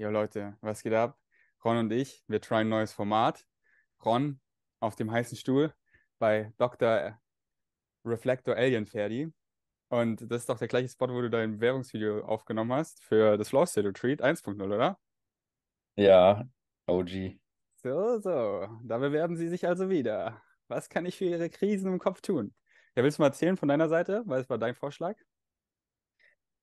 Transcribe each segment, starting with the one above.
Jo Leute, was geht ab? Ron und ich, wir try ein neues Format. Ron auf dem heißen Stuhl bei Dr. Äh, Reflector Alien Ferdi. Und das ist doch der gleiche Spot, wo du dein Währungsvideo aufgenommen hast für das Flow State Retreat 1.0, oder? Ja, OG. So, so. Da bewerben sie sich also wieder. Was kann ich für ihre Krisen im Kopf tun? Ja, willst du mal erzählen von deiner Seite? Weil es war dein Vorschlag.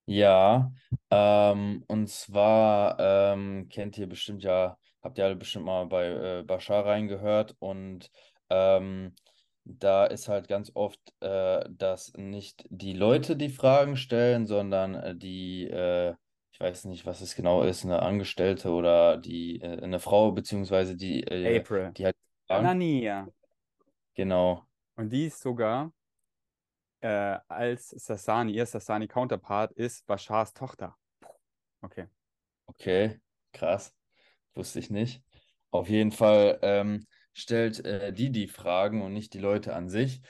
Ja, ähm, und zwar ähm, kennt ihr bestimmt ja, habt ihr alle bestimmt mal bei äh, Bashar reingehört und ähm, da ist halt ganz oft, äh, dass nicht die Leute die Fragen stellen, sondern äh, die, äh, ich weiß nicht, was es genau ist, eine Angestellte oder die, äh, eine Frau, beziehungsweise die, äh, April. die halt. Fragen- Anania. Genau. Und die ist sogar äh, als Sassani, ihr Sassani-Counterpart ist Bashars Tochter. Okay. Okay, krass. Wusste ich nicht. Auf jeden Fall ähm, stellt äh, die die Fragen und nicht die Leute an sich.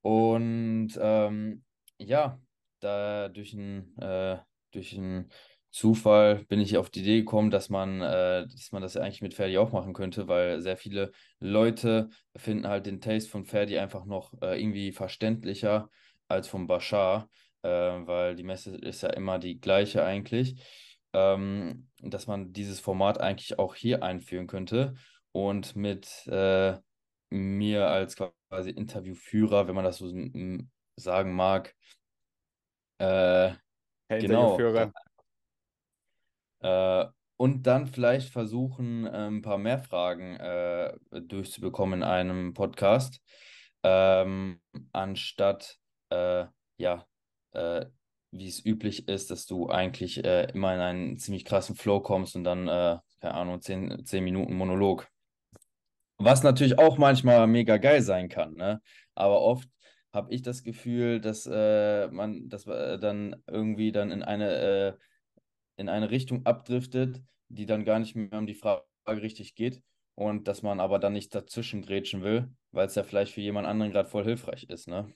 Und ähm, ja, da durch einen äh, durch Zufall bin ich auf die Idee gekommen, dass man, äh, dass man das eigentlich mit Ferdi auch machen könnte, weil sehr viele Leute finden halt den Taste von Ferdi einfach noch äh, irgendwie verständlicher als von Bashar, äh, weil die Messe ist ja immer die gleiche eigentlich, ähm, dass man dieses Format eigentlich auch hier einführen könnte und mit äh, mir als quasi Interviewführer, wenn man das so sagen mag, äh, genau. Äh, und dann vielleicht versuchen, äh, ein paar mehr Fragen äh, durchzubekommen in einem Podcast, ähm, anstatt äh, ja, äh, wie es üblich ist, dass du eigentlich äh, immer in einen ziemlich krassen Flow kommst und dann, äh, keine Ahnung, 10, 10 Minuten Monolog. Was natürlich auch manchmal mega geil sein kann, ne? Aber oft habe ich das Gefühl, dass äh, man das äh, dann irgendwie dann in eine, äh, in eine Richtung abdriftet, die dann gar nicht mehr um die Frage richtig geht und dass man aber dann nicht dazwischen grätschen will, weil es ja vielleicht für jemand anderen gerade voll hilfreich ist, ne?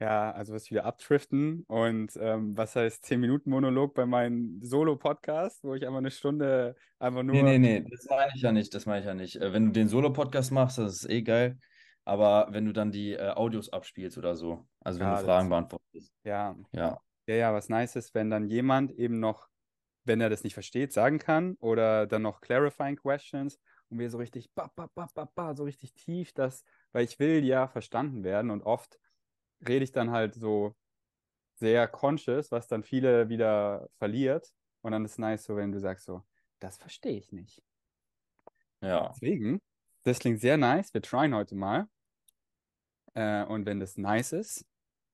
Ja, also was wieder abdriften und ähm, was heißt 10 Minuten Monolog bei meinem Solo-Podcast, wo ich einfach eine Stunde einfach nur. Nee, nee, nee, das meine ich ja nicht, das meine ich ja nicht. Äh, wenn du den Solo-Podcast machst, das ist eh geil, aber wenn du dann die äh, Audios abspielst oder so, also wenn ja, du Fragen das... beantwortest. Ja. Ja. Ja, ja, was nice ist, wenn dann jemand eben noch, wenn er das nicht versteht, sagen kann oder dann noch clarifying questions und wir so richtig ba, ba, ba, ba, ba, so richtig tief das, weil ich will ja verstanden werden und oft rede ich dann halt so sehr conscious, was dann viele wieder verliert. Und dann ist es nice so, wenn du sagst so, das verstehe ich nicht. Ja. Deswegen, das klingt sehr nice. Wir tryen heute mal. Äh, und wenn das nice ist,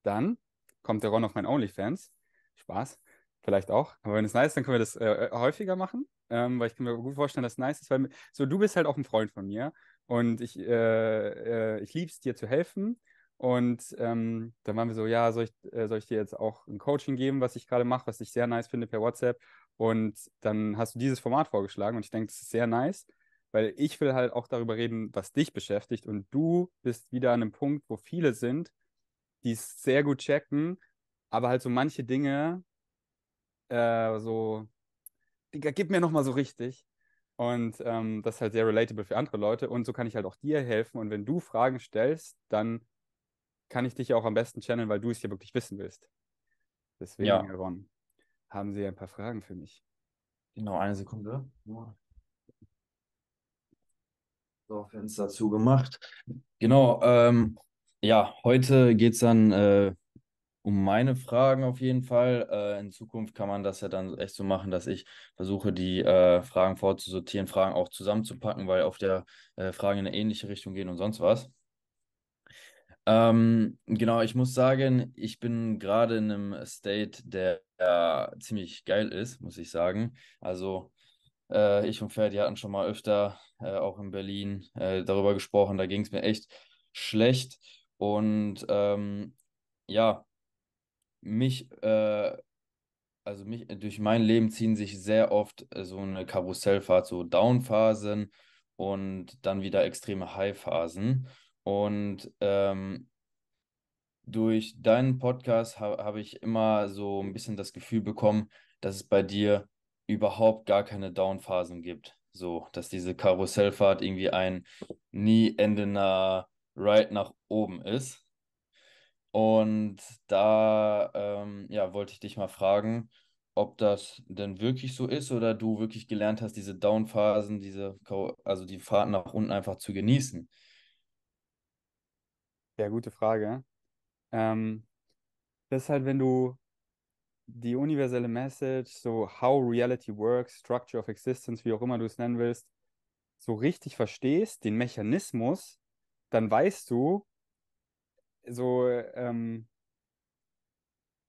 dann kommt der Ron auf mein OnlyFans. Spaß, vielleicht auch. Aber wenn es nice ist, dann können wir das äh, äh häufiger machen. Ähm, weil ich kann mir gut vorstellen, dass es nice ist, weil so du bist halt auch ein Freund von mir und ich, äh, äh, ich liebe es dir zu helfen und ähm, dann waren wir so, ja, soll ich, äh, soll ich dir jetzt auch ein Coaching geben, was ich gerade mache, was ich sehr nice finde per WhatsApp? Und dann hast du dieses Format vorgeschlagen und ich denke, das ist sehr nice, weil ich will halt auch darüber reden, was dich beschäftigt. Und du bist wieder an einem Punkt, wo viele sind, die es sehr gut checken, aber halt so manche Dinge äh, so, Digga, gib mir nochmal so richtig. Und ähm, das ist halt sehr relatable für andere Leute. Und so kann ich halt auch dir helfen. Und wenn du Fragen stellst, dann kann ich dich auch am besten channeln, weil du es ja wirklich wissen willst. Deswegen, ja. Ron, haben Sie ein paar Fragen für mich? Genau, eine Sekunde. So, Fenster zugemacht. Genau, ähm, ja, heute geht es dann äh, um meine Fragen auf jeden Fall. Äh, in Zukunft kann man das ja dann echt so machen, dass ich versuche, die äh, Fragen vorzusortieren, Fragen auch zusammenzupacken, weil auf der äh, Fragen in eine ähnliche Richtung gehen und sonst was. Ähm, genau, ich muss sagen, ich bin gerade in einem State, der äh, ziemlich geil ist, muss ich sagen. Also äh, ich und Ferdi hatten schon mal öfter, äh, auch in Berlin, äh, darüber gesprochen. Da ging es mir echt schlecht. Und ähm, ja, mich, äh, also mich, durch mein Leben ziehen sich sehr oft äh, so eine Karussellfahrt, so Downphasen und dann wieder extreme Highphasen. Und ähm, durch deinen Podcast ha habe ich immer so ein bisschen das Gefühl bekommen, dass es bei dir überhaupt gar keine Downphasen gibt. So, dass diese Karussellfahrt irgendwie ein nie endender Ride nach oben ist. Und da ähm, ja, wollte ich dich mal fragen, ob das denn wirklich so ist oder du wirklich gelernt hast, diese Downphasen, diese, also die Fahrt nach unten einfach zu genießen. Ja, gute Frage. Ähm, das ist halt, wenn du die universelle Message, so how reality works, structure of existence, wie auch immer du es nennen willst, so richtig verstehst, den Mechanismus, dann weißt du, so, ähm,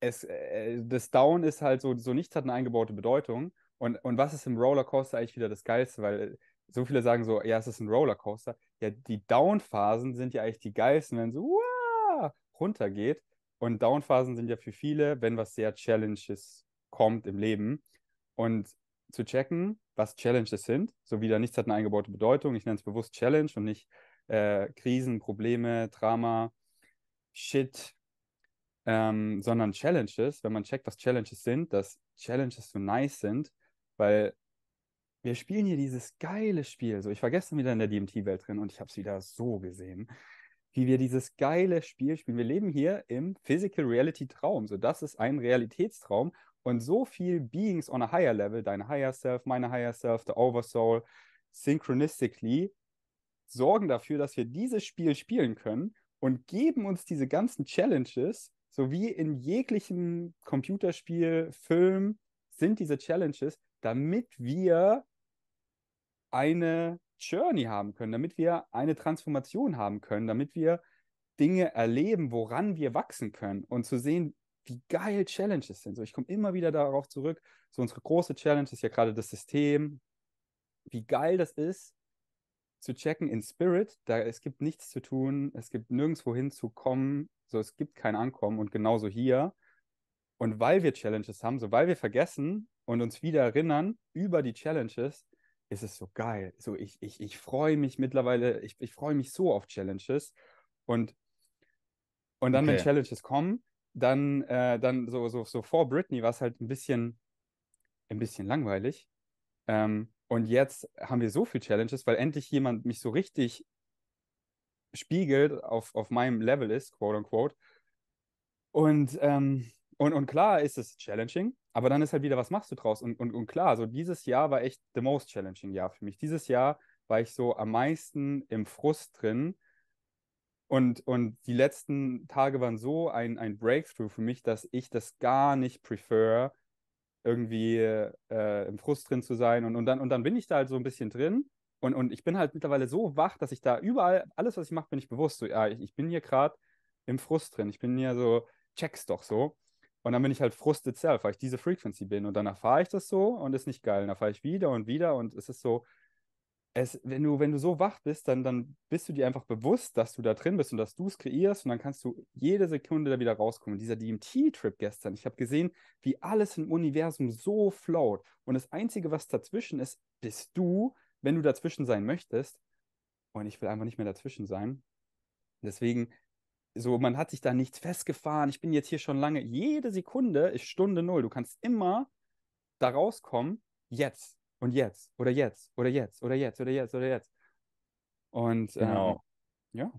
es, äh, das Down ist halt so, so nichts hat eine eingebaute Bedeutung. Und, und was ist im Rollercoaster eigentlich wieder das Geilste? Weil äh, so viele sagen so, ja, es ist ein Rollercoaster. Ja, die Downphasen sind ja eigentlich die geilsten, wenn so wow, runtergeht. Und Downphasen sind ja für viele, wenn was sehr Challenges kommt im Leben. Und zu checken, was Challenges sind, so wieder nichts hat eine eingebaute Bedeutung. Ich nenne es bewusst Challenge und nicht äh, Krisen, Probleme, Drama, Shit, ähm, sondern Challenges. Wenn man checkt, was Challenges sind, dass Challenges so nice sind, weil wir spielen hier dieses geile Spiel. So, ich war gestern wieder in der DMT-Welt drin und ich habe es wieder so gesehen, wie wir dieses geile Spiel spielen. Wir leben hier im Physical Reality Traum. So, das ist ein Realitätstraum und so viel Beings on a higher level, dein Higher Self, meine Higher Self, der Oversoul, synchronistically sorgen dafür, dass wir dieses Spiel spielen können und geben uns diese ganzen Challenges, so wie in jeglichem Computerspiel, Film, sind diese Challenges, damit wir eine Journey haben können, damit wir eine Transformation haben können, damit wir Dinge erleben, woran wir wachsen können und zu sehen, wie geil Challenges sind. So, ich komme immer wieder darauf zurück. So, unsere große Challenge ist ja gerade das System. Wie geil das ist, zu checken in Spirit, da es gibt nichts zu tun, es gibt nirgendwo hinzukommen, so es gibt kein Ankommen und genauso hier. Und weil wir Challenges haben, so weil wir vergessen und uns wieder erinnern über die Challenges, ist es so geil. So, ich, ich, ich freue mich mittlerweile, ich, ich freue mich so auf Challenges. Und, und dann, okay. wenn Challenges kommen, dann, äh, dann so, so, so vor Britney war es halt ein bisschen, ein bisschen langweilig. Ähm, und jetzt haben wir so viele Challenges, weil endlich jemand mich so richtig spiegelt, auf, auf meinem Level ist, quote unquote. Und, ähm, und, und klar ist es challenging, aber dann ist halt wieder, was machst du draus? Und, und, und klar, so dieses Jahr war echt the most challenging Jahr für mich. Dieses Jahr war ich so am meisten im Frust drin. Und, und die letzten Tage waren so ein, ein Breakthrough für mich, dass ich das gar nicht prefer, irgendwie äh, im Frust drin zu sein. Und, und, dann, und dann bin ich da halt so ein bisschen drin. Und, und ich bin halt mittlerweile so wach, dass ich da überall, alles, was ich mache, bin ich bewusst. So, ja, ich, ich bin hier gerade im Frust drin. Ich bin hier so, check's doch so. Und dann bin ich halt frust itself, weil ich diese Frequency bin. Und dann erfahre ich das so und ist nicht geil. Und dann erfahre ich wieder und wieder und es ist so, es, wenn, du, wenn du so wach bist, dann, dann bist du dir einfach bewusst, dass du da drin bist und dass du es kreierst und dann kannst du jede Sekunde da wieder rauskommen. Dieser DMT-Trip gestern, ich habe gesehen, wie alles im Universum so float. Und das Einzige, was dazwischen ist, bist du, wenn du dazwischen sein möchtest. Und ich will einfach nicht mehr dazwischen sein. Deswegen so, man hat sich da nichts festgefahren. Ich bin jetzt hier schon lange. Jede Sekunde ist Stunde null. Du kannst immer da rauskommen, jetzt und jetzt oder jetzt oder jetzt oder jetzt oder jetzt oder jetzt. Und ähm, genau. Ähm, ja.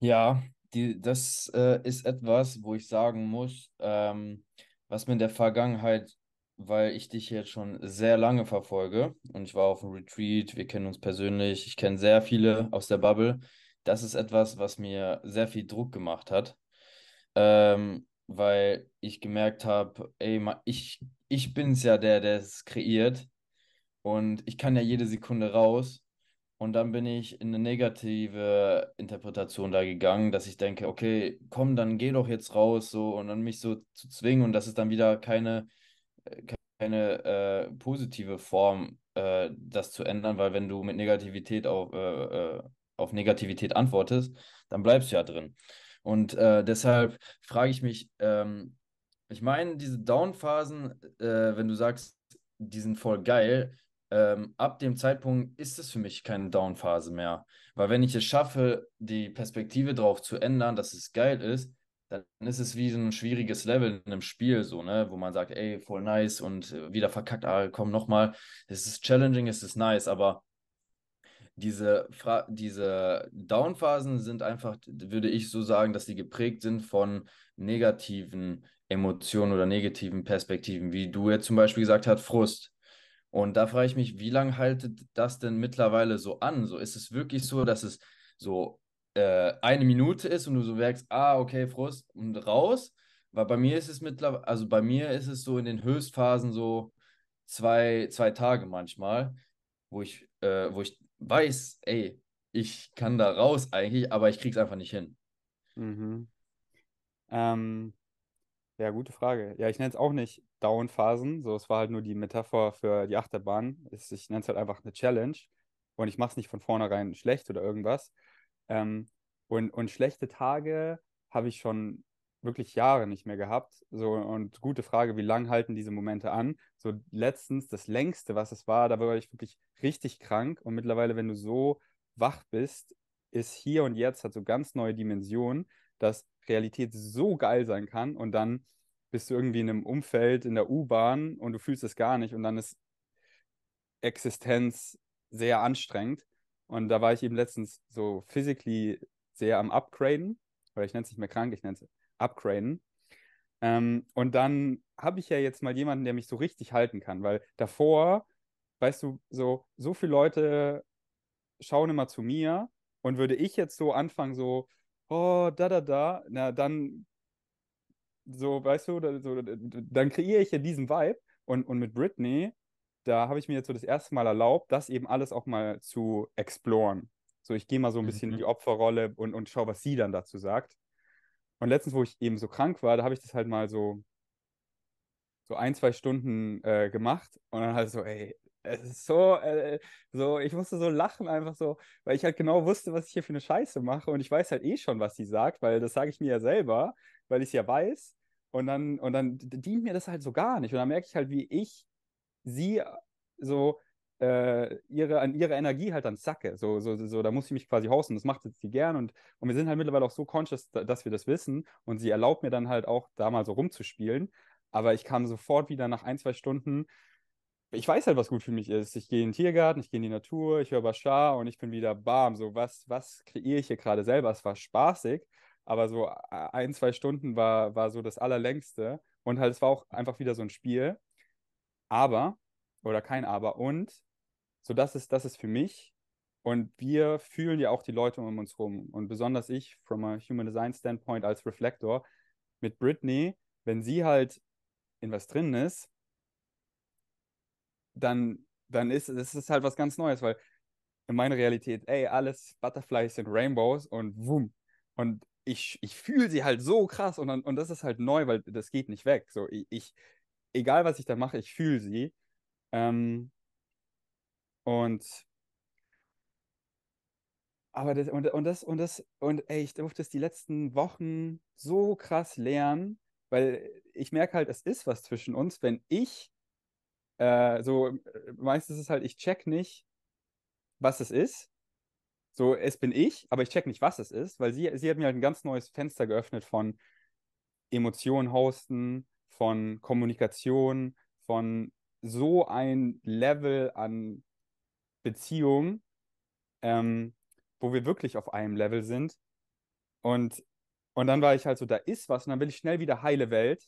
Ja, die, das äh, ist etwas, wo ich sagen muss, ähm, was mir in der Vergangenheit, weil ich dich jetzt schon sehr lange verfolge und ich war auf einem Retreat, wir kennen uns persönlich, ich kenne sehr viele aus der Bubble das ist etwas, was mir sehr viel Druck gemacht hat, ähm, weil ich gemerkt habe, ey, ich, ich bin es ja der, der es kreiert und ich kann ja jede Sekunde raus. Und dann bin ich in eine negative Interpretation da gegangen, dass ich denke, okay, komm, dann geh doch jetzt raus, so und dann mich so zu zwingen und das ist dann wieder keine, keine äh, positive Form, äh, das zu ändern, weil wenn du mit Negativität auf, äh, äh auf Negativität antwortest, dann bleibst du ja drin. Und äh, deshalb frage ich mich, ähm, ich meine, diese Down-Phasen, äh, wenn du sagst, die sind voll geil, ähm, ab dem Zeitpunkt ist es für mich keine Down-Phase mehr. Weil wenn ich es schaffe, die Perspektive drauf zu ändern, dass es geil ist, dann ist es wie so ein schwieriges Level in einem Spiel, so, ne, wo man sagt, ey, voll nice und äh, wieder verkackt, ah, komm nochmal. Es ist challenging, es ist nice, aber diese, Fra diese Downphasen sind einfach, würde ich so sagen, dass sie geprägt sind von negativen Emotionen oder negativen Perspektiven, wie du jetzt zum Beispiel gesagt hast, Frust. Und da frage ich mich, wie lange haltet das denn mittlerweile so an? So ist es wirklich so, dass es so äh, eine Minute ist und du so merkst, ah, okay, Frust und raus? Weil bei mir ist es mittlerweile, also bei mir ist es so in den Höchstphasen so zwei, zwei Tage manchmal, wo ich, äh, wo ich weiß, ey, ich kann da raus eigentlich, aber ich krieg's einfach nicht hin. Mhm. Ähm, ja, gute Frage. Ja, ich nenne es auch nicht Down-Phasen, so es war halt nur die Metapher für die Achterbahn. Ich nenne es halt einfach eine Challenge und ich mache es nicht von vornherein schlecht oder irgendwas. Ähm, und, und schlechte Tage habe ich schon wirklich Jahre nicht mehr gehabt. So, und gute Frage, wie lange halten diese Momente an? So, letztens, das längste, was es war, da war ich wirklich richtig krank. Und mittlerweile, wenn du so wach bist, ist hier und jetzt, hat so ganz neue Dimensionen, dass Realität so geil sein kann. Und dann bist du irgendwie in einem Umfeld, in der U-Bahn und du fühlst es gar nicht. Und dann ist Existenz sehr anstrengend. Und da war ich eben letztens so physically sehr am Upgraden, weil ich nenne es nicht mehr krank, ich nenne es upgraden. Ähm, und dann habe ich ja jetzt mal jemanden, der mich so richtig halten kann, weil davor, weißt du, so, so viele Leute schauen immer zu mir und würde ich jetzt so anfangen, so, oh, da, da, da, na, dann, so, weißt du, da, so, dann kreiere ich ja diesen Vibe und, und mit Britney, da habe ich mir jetzt so das erste Mal erlaubt, das eben alles auch mal zu exploren. So, ich gehe mal so ein bisschen mhm. in die Opferrolle und, und schaue, was sie dann dazu sagt. Und letztens, wo ich eben so krank war, da habe ich das halt mal so, so ein, zwei Stunden äh, gemacht und dann halt so, ey, es ist so, äh, so, ich musste so lachen, einfach so, weil ich halt genau wusste, was ich hier für eine Scheiße mache und ich weiß halt eh schon, was sie sagt, weil das sage ich mir ja selber, weil ich es ja weiß. Und dann, und dann dient mir das halt so gar nicht. Und dann merke ich halt, wie ich sie so äh, ihre, an ihre Energie halt dann zacke. So, so, so, da muss ich mich quasi hausen. Das macht sie gern. Und, und wir sind halt mittlerweile auch so conscious, dass wir das wissen. Und sie erlaubt mir dann halt auch, da mal so rumzuspielen. Aber ich kam sofort wieder nach ein, zwei Stunden. Ich weiß halt, was gut für mich ist. Ich gehe in den Tiergarten, ich gehe in die Natur, ich höre Bashar und ich bin wieder bam. So, was, was kreiere ich hier gerade selber? Es war spaßig, aber so äh, ein, zwei Stunden war, war so das Allerlängste. Und halt, es war auch einfach wieder so ein Spiel. Aber, oder kein Aber, und so, das ist, das ist für mich. Und wir fühlen ja auch die Leute um uns rum. Und besonders ich, from a Human Design Standpoint als Reflektor, mit Britney, wenn sie halt in was drin ist, dann, dann ist es halt was ganz Neues, weil in meiner Realität, ey, alles Butterflies sind Rainbows und wumm. Und ich, ich fühle sie halt so krass und, dann, und das ist halt neu, weil das geht nicht weg. So, ich, ich egal was ich da mache, ich fühle sie. Ähm, und aber das und, und das und das und ey, ich durfte es die letzten Wochen so krass lernen, weil ich merke halt, es ist was zwischen uns, wenn ich äh, so meistens ist halt, ich check nicht, was es ist. So, es bin ich, aber ich check nicht, was es ist, weil sie, sie hat mir halt ein ganz neues Fenster geöffnet von Emotionen hosten, von Kommunikation, von so ein Level an Beziehung, ähm, wo wir wirklich auf einem Level sind. Und, und dann war ich halt so, da ist was und dann will ich schnell wieder heile Welt.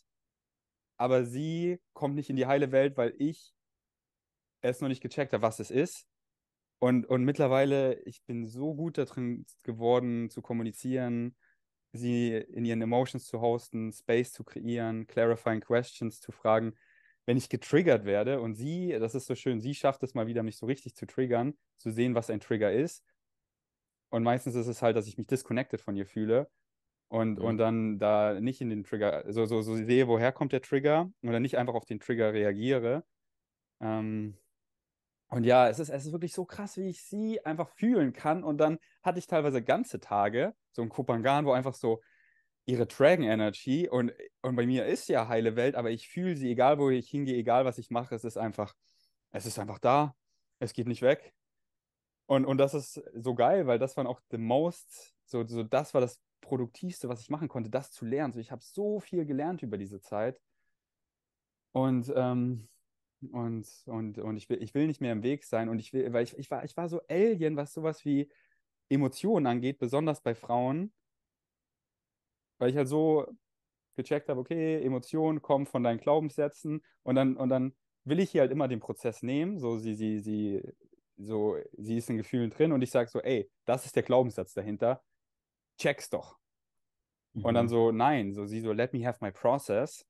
Aber sie kommt nicht in die heile Welt, weil ich es noch nicht gecheckt habe, was es ist. Und, und mittlerweile, ich bin so gut darin geworden, zu kommunizieren, sie in ihren Emotions zu hosten, Space zu kreieren, clarifying questions zu fragen wenn ich getriggert werde und sie, das ist so schön, sie schafft es mal wieder, mich so richtig zu triggern, zu sehen, was ein Trigger ist. Und meistens ist es halt, dass ich mich disconnected von ihr fühle und, mhm. und dann da nicht in den Trigger, so, also so, so sehe, woher kommt der Trigger und dann nicht einfach auf den Trigger reagiere. Ähm, und ja, es ist, es ist wirklich so krass, wie ich sie einfach fühlen kann. Und dann hatte ich teilweise ganze Tage, so ein Kopangan, wo einfach so ihre Dragon Energy und, und bei mir ist ja heile Welt, aber ich fühle sie, egal wo ich hingehe, egal was ich mache, es ist einfach, es ist einfach da. Es geht nicht weg. Und, und das ist so geil, weil das waren auch the most, so, so das war das Produktivste, was ich machen konnte, das zu lernen. So, ich habe so viel gelernt über diese Zeit. Und, ähm, und, und, und ich will, ich will nicht mehr im Weg sein. Und ich will, weil ich, ich war, ich war so Alien, was sowas wie Emotionen angeht, besonders bei Frauen weil ich halt so gecheckt habe, okay, Emotionen kommen von deinen Glaubenssätzen und dann, und dann will ich hier halt immer den Prozess nehmen, so sie, sie, sie, so, sie ist in Gefühlen drin und ich sage so, ey, das ist der Glaubenssatz dahinter, check's doch. Mhm. Und dann mhm. so, nein, so sie so, let me have my process.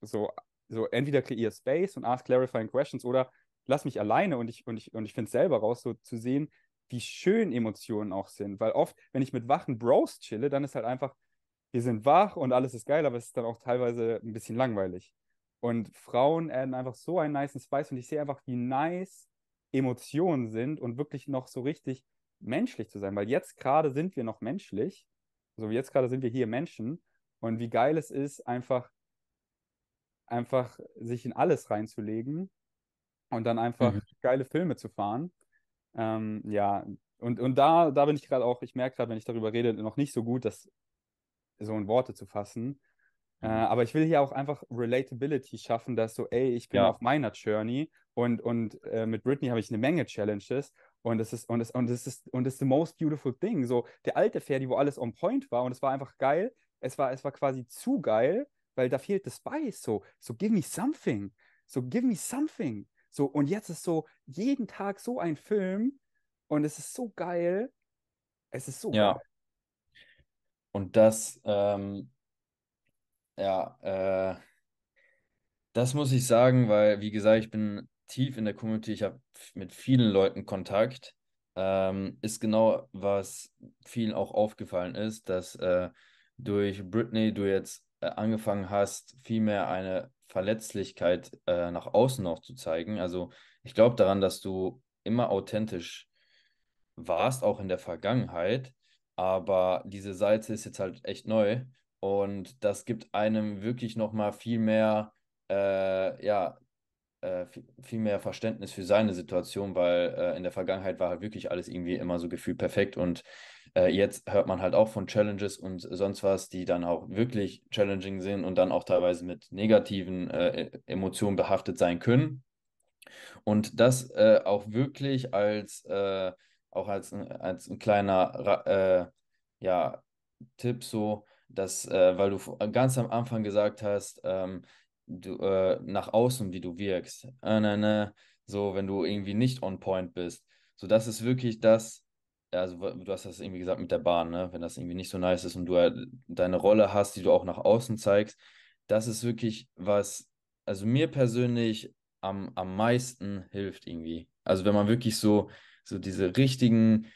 So, so entweder kreier Space und ask clarifying questions oder lass mich alleine und ich, und ich, und ich finde es selber raus, so zu sehen, wie schön Emotionen auch sind. Weil oft, wenn ich mit wachen Bros chille, dann ist halt einfach, wir sind wach und alles ist geil, aber es ist dann auch teilweise ein bisschen langweilig. Und Frauen erden einfach so einen nice Spice und ich sehe einfach, wie nice Emotionen sind und wirklich noch so richtig menschlich zu sein, weil jetzt gerade sind wir noch menschlich, so also jetzt gerade sind wir hier Menschen und wie geil es ist, einfach, einfach sich in alles reinzulegen und dann einfach mhm. geile Filme zu fahren. Ähm, ja, und, und da, da bin ich gerade auch, ich merke gerade, wenn ich darüber rede, noch nicht so gut, dass so in Worte zu fassen. Äh, mhm. aber ich will hier auch einfach Relatability schaffen, dass so, ey, ich bin ja. auf meiner Journey und, und äh, mit Britney habe ich eine Menge Challenges und das ist, und das, und das ist, und das ist the most beautiful thing. So, der alte Ferdi, wo alles on point war und es war einfach geil. Es war, es war quasi zu geil, weil da fehlt das Spice. So, so give me something. So, give me something. So, und jetzt ist so jeden Tag so ein Film und es ist so geil. Es ist so ja. geil. Und das, ähm, ja, äh, das muss ich sagen, weil, wie gesagt, ich bin tief in der Community, ich habe mit vielen Leuten Kontakt. Ähm, ist genau, was vielen auch aufgefallen ist, dass äh, durch Britney du jetzt äh, angefangen hast, viel mehr eine Verletzlichkeit äh, nach außen auch zu zeigen. Also ich glaube daran, dass du immer authentisch warst, auch in der Vergangenheit aber diese Salze ist jetzt halt echt neu und das gibt einem wirklich nochmal viel mehr, äh, ja, äh, viel mehr Verständnis für seine Situation, weil äh, in der Vergangenheit war halt wirklich alles irgendwie immer so gefühlt perfekt und äh, jetzt hört man halt auch von Challenges und sonst was, die dann auch wirklich challenging sind und dann auch teilweise mit negativen äh, Emotionen behaftet sein können. Und das äh, auch wirklich als auch als, äh, als ein kleiner äh, ja, Tipp so, dass, äh, weil du ganz am Anfang gesagt hast, ähm, du, äh, nach außen, wie du wirkst, äh, ne, ne, so, wenn du irgendwie nicht on point bist. So, das ist wirklich das, also du hast das irgendwie gesagt mit der Bahn, ne? wenn das irgendwie nicht so nice ist und du halt deine Rolle hast, die du auch nach außen zeigst, das ist wirklich was, also mir persönlich am, am meisten hilft irgendwie. Also wenn man wirklich so so diese richtigen,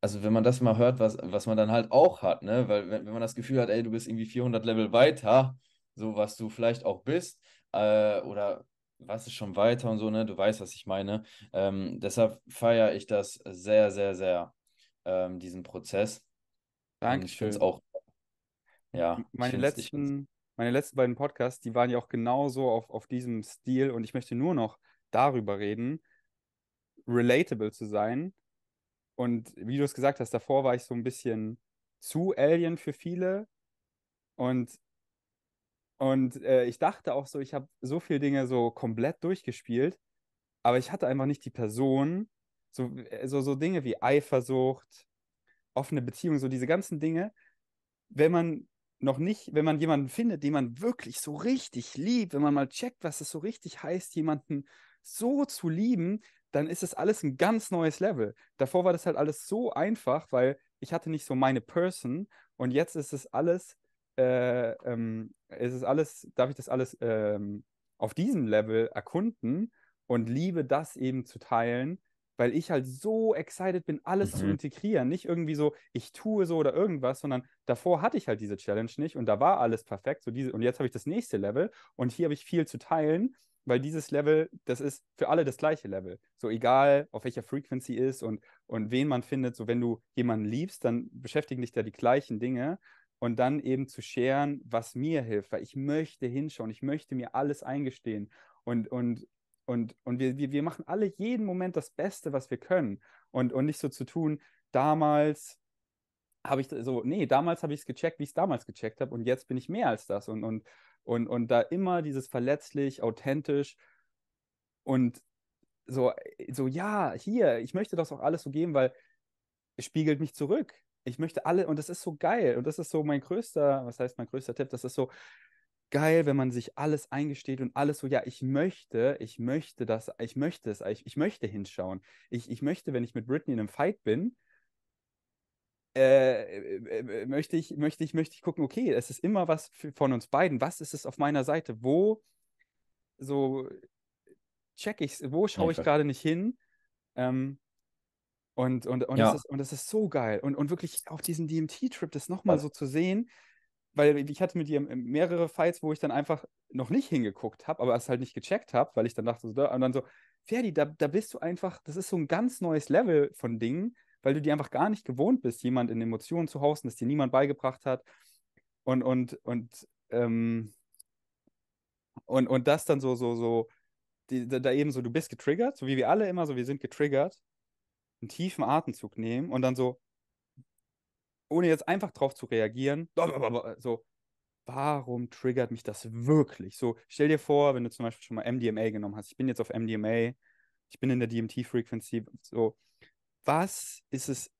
also wenn man das mal hört, was, was man dann halt auch hat, ne? Weil wenn, wenn man das Gefühl hat, ey, du bist irgendwie 400 Level weiter, so was du vielleicht auch bist, äh, oder was ist schon weiter und so, ne? Du weißt, was ich meine. Ähm, deshalb feiere ich das sehr, sehr, sehr, ähm, diesen Prozess. Danke. Ich finde es auch, ja. Meine letzten, meine letzten beiden Podcasts, die waren ja auch genauso auf, auf diesem Stil und ich möchte nur noch darüber reden, relatable zu sein. Und wie du es gesagt hast, davor war ich so ein bisschen zu Alien für viele. Und, und äh, ich dachte auch so, ich habe so viele Dinge so komplett durchgespielt, aber ich hatte einfach nicht die Person, so, äh, so, so Dinge wie Eifersucht, offene Beziehung, so diese ganzen Dinge. Wenn man noch nicht, wenn man jemanden findet, den man wirklich so richtig liebt, wenn man mal checkt, was es so richtig heißt, jemanden so zu lieben, dann ist das alles ein ganz neues Level. Davor war das halt alles so einfach, weil ich hatte nicht so meine Person und jetzt ist es alles, äh, ähm, ist es alles, darf ich das alles ähm, auf diesem Level erkunden und liebe das eben zu teilen, weil ich halt so excited bin, alles mhm. zu integrieren. Nicht irgendwie so, ich tue so oder irgendwas, sondern davor hatte ich halt diese Challenge nicht und da war alles perfekt. So diese, und jetzt habe ich das nächste Level und hier habe ich viel zu teilen weil dieses Level, das ist für alle das gleiche Level. So egal, auf welcher Frequency ist und, und wen man findet, so wenn du jemanden liebst, dann beschäftigen dich da die gleichen Dinge und dann eben zu scheren, was mir hilft, weil ich möchte hinschauen, ich möchte mir alles eingestehen und, und, und, und wir, wir, wir machen alle jeden Moment das Beste, was wir können und, und nicht so zu tun, damals habe ich so, nee, damals habe ich es gecheckt, wie ich es damals gecheckt habe und jetzt bin ich mehr als das und, und und, und da immer dieses verletzlich, authentisch und so, äh, so, ja, hier, ich möchte das auch alles so geben, weil es spiegelt mich zurück. Ich möchte alle, und das ist so geil. Und das ist so mein größter, was heißt mein größter Tipp? Das ist so geil, wenn man sich alles eingesteht und alles so, ja, ich möchte, ich möchte das, ich möchte es, ich, ich möchte hinschauen. Ich, ich möchte, wenn ich mit Britney in einem Fight bin, äh, äh, äh, möchte ich, möchte ich, möchte ich gucken, okay, es ist immer was von uns beiden. Was ist es auf meiner Seite? Wo so check ich wo schaue ich gerade nicht hin? Ähm, und, und, und, ja. das ist, und das ist so geil. Und, und wirklich auf diesen DMT-Trip das nochmal ja. so zu sehen, weil ich hatte mit dir mehrere Fights, wo ich dann einfach noch nicht hingeguckt habe, aber es halt nicht gecheckt habe, weil ich dann dachte, so, und dann so, Ferdi, da, da bist du einfach, das ist so ein ganz neues Level von Dingen weil du dir einfach gar nicht gewohnt bist, jemand in Emotionen zu hausten, das dir niemand beigebracht hat. Und, und, und, ähm, und, und das dann so, so, so, die, da eben so, du bist getriggert, so wie wir alle immer so, wir sind getriggert, einen tiefen Atemzug nehmen und dann so, ohne jetzt einfach drauf zu reagieren, so, warum triggert mich das wirklich? So, stell dir vor, wenn du zum Beispiel schon mal MDMA genommen hast, ich bin jetzt auf MDMA, ich bin in der DMT-Frequency, so, was ist es,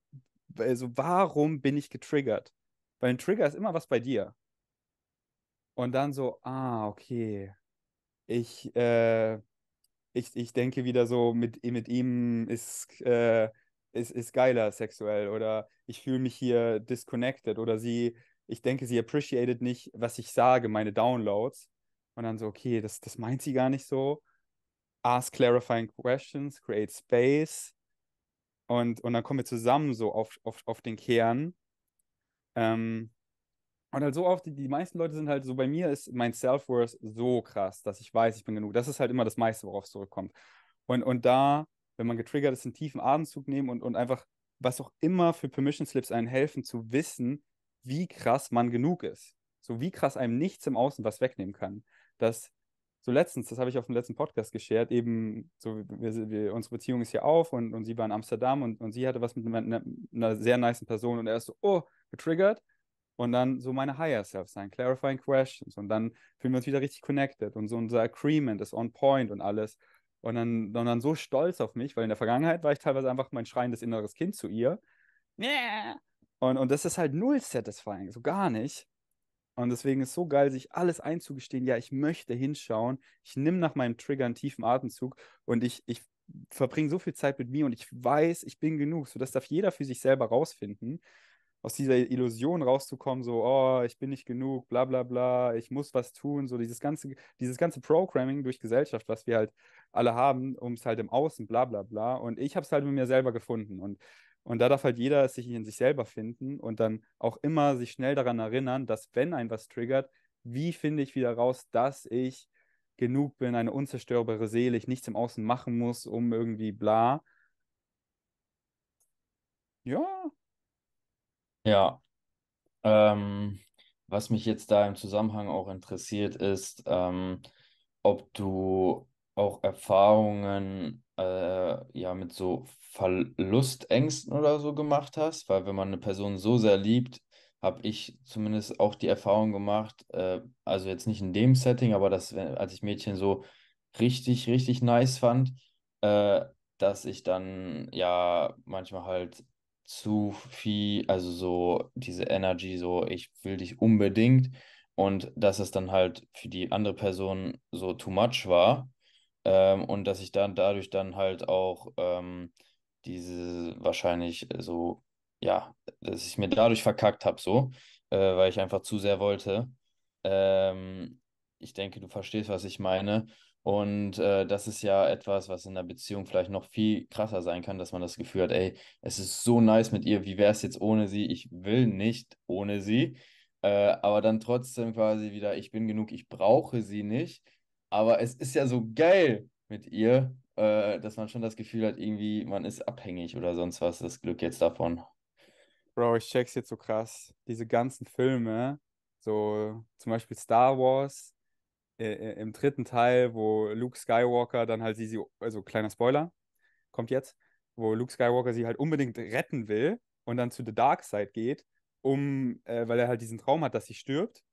also warum bin ich getriggert? Weil ein Trigger ist immer was bei dir. Und dann so, ah, okay. Ich, äh, ich, ich denke wieder so, mit, mit ihm ist, äh, ist, ist geiler sexuell oder ich fühle mich hier disconnected oder sie, ich denke, sie appreciated nicht, was ich sage, meine Downloads. Und dann so, okay, das, das meint sie gar nicht so. Ask clarifying questions, create space. Und, und dann kommen wir zusammen so auf, auf, auf den Kern. Ähm, und halt so oft, die, die meisten Leute sind halt so, bei mir ist mein Self-Worth so krass, dass ich weiß, ich bin genug. Das ist halt immer das meiste, worauf es zurückkommt. Und, und da, wenn man getriggert ist, einen tiefen Atemzug nehmen und, und einfach, was auch immer für Permission Slips einen helfen, zu wissen, wie krass man genug ist. So wie krass einem nichts im Außen was wegnehmen kann. Dass so letztens, das habe ich auf dem letzten Podcast geschert, eben so, wir, wir, unsere Beziehung ist hier auf und, und sie war in Amsterdam und, und sie hatte was mit einer, ne, einer sehr nice Person und er ist so, oh, getriggert und dann so meine Higher Self sein, clarifying questions und dann fühlen wir uns wieder richtig connected und so unser Agreement ist on point und alles und dann, und dann so stolz auf mich, weil in der Vergangenheit war ich teilweise einfach mein schreiendes inneres Kind zu ihr. Und, und das ist halt null satisfying, so gar nicht. Und deswegen ist es so geil, sich alles einzugestehen. Ja, ich möchte hinschauen. Ich nehme nach meinem Trigger einen tiefen Atemzug und ich, ich verbringe so viel Zeit mit mir und ich weiß, ich bin genug. So, das darf jeder für sich selber rausfinden. Aus dieser Illusion rauszukommen, so, oh, ich bin nicht genug, bla bla bla, ich muss was tun. So, dieses ganze, dieses ganze Programming durch Gesellschaft, was wir halt alle haben, um es halt im Außen, bla bla bla. Und ich habe es halt mit mir selber gefunden. Und und da darf halt jeder sich in sich selber finden und dann auch immer sich schnell daran erinnern, dass wenn ein was triggert, wie finde ich wieder raus, dass ich genug bin, eine unzerstörbare Seele, ich nichts im Außen machen muss, um irgendwie bla. Ja. Ja. Ähm, was mich jetzt da im Zusammenhang auch interessiert, ist, ähm, ob du auch Erfahrungen äh, ja mit so Verlustängsten oder so gemacht hast, weil wenn man eine Person so sehr liebt, habe ich zumindest auch die Erfahrung gemacht, äh, also jetzt nicht in dem Setting, aber dass, als ich Mädchen so richtig, richtig nice fand, äh, dass ich dann ja manchmal halt zu viel, also so diese Energy, so ich will dich unbedingt und dass es dann halt für die andere Person so too much war ähm, und dass ich dann dadurch dann halt auch ähm, diese wahrscheinlich äh, so, ja, dass ich mir dadurch verkackt habe, so, äh, weil ich einfach zu sehr wollte. Ähm, ich denke, du verstehst, was ich meine. Und äh, das ist ja etwas, was in der Beziehung vielleicht noch viel krasser sein kann, dass man das Gefühl hat, ey, es ist so nice mit ihr, wie wäre es jetzt ohne sie? Ich will nicht ohne sie, äh, aber dann trotzdem quasi wieder, ich bin genug, ich brauche sie nicht. Aber es ist ja so geil mit ihr, äh, dass man schon das Gefühl hat, irgendwie, man ist abhängig oder sonst was, das Glück jetzt davon. Bro, ich check's jetzt so krass. Diese ganzen Filme, so zum Beispiel Star Wars, äh, äh im dritten Teil, wo Luke Skywalker dann halt sie, also kleiner Spoiler, kommt jetzt, wo Luke Skywalker sie halt unbedingt retten will und dann zu The Dark Side geht, um, äh, weil er halt diesen Traum hat, dass sie stirbt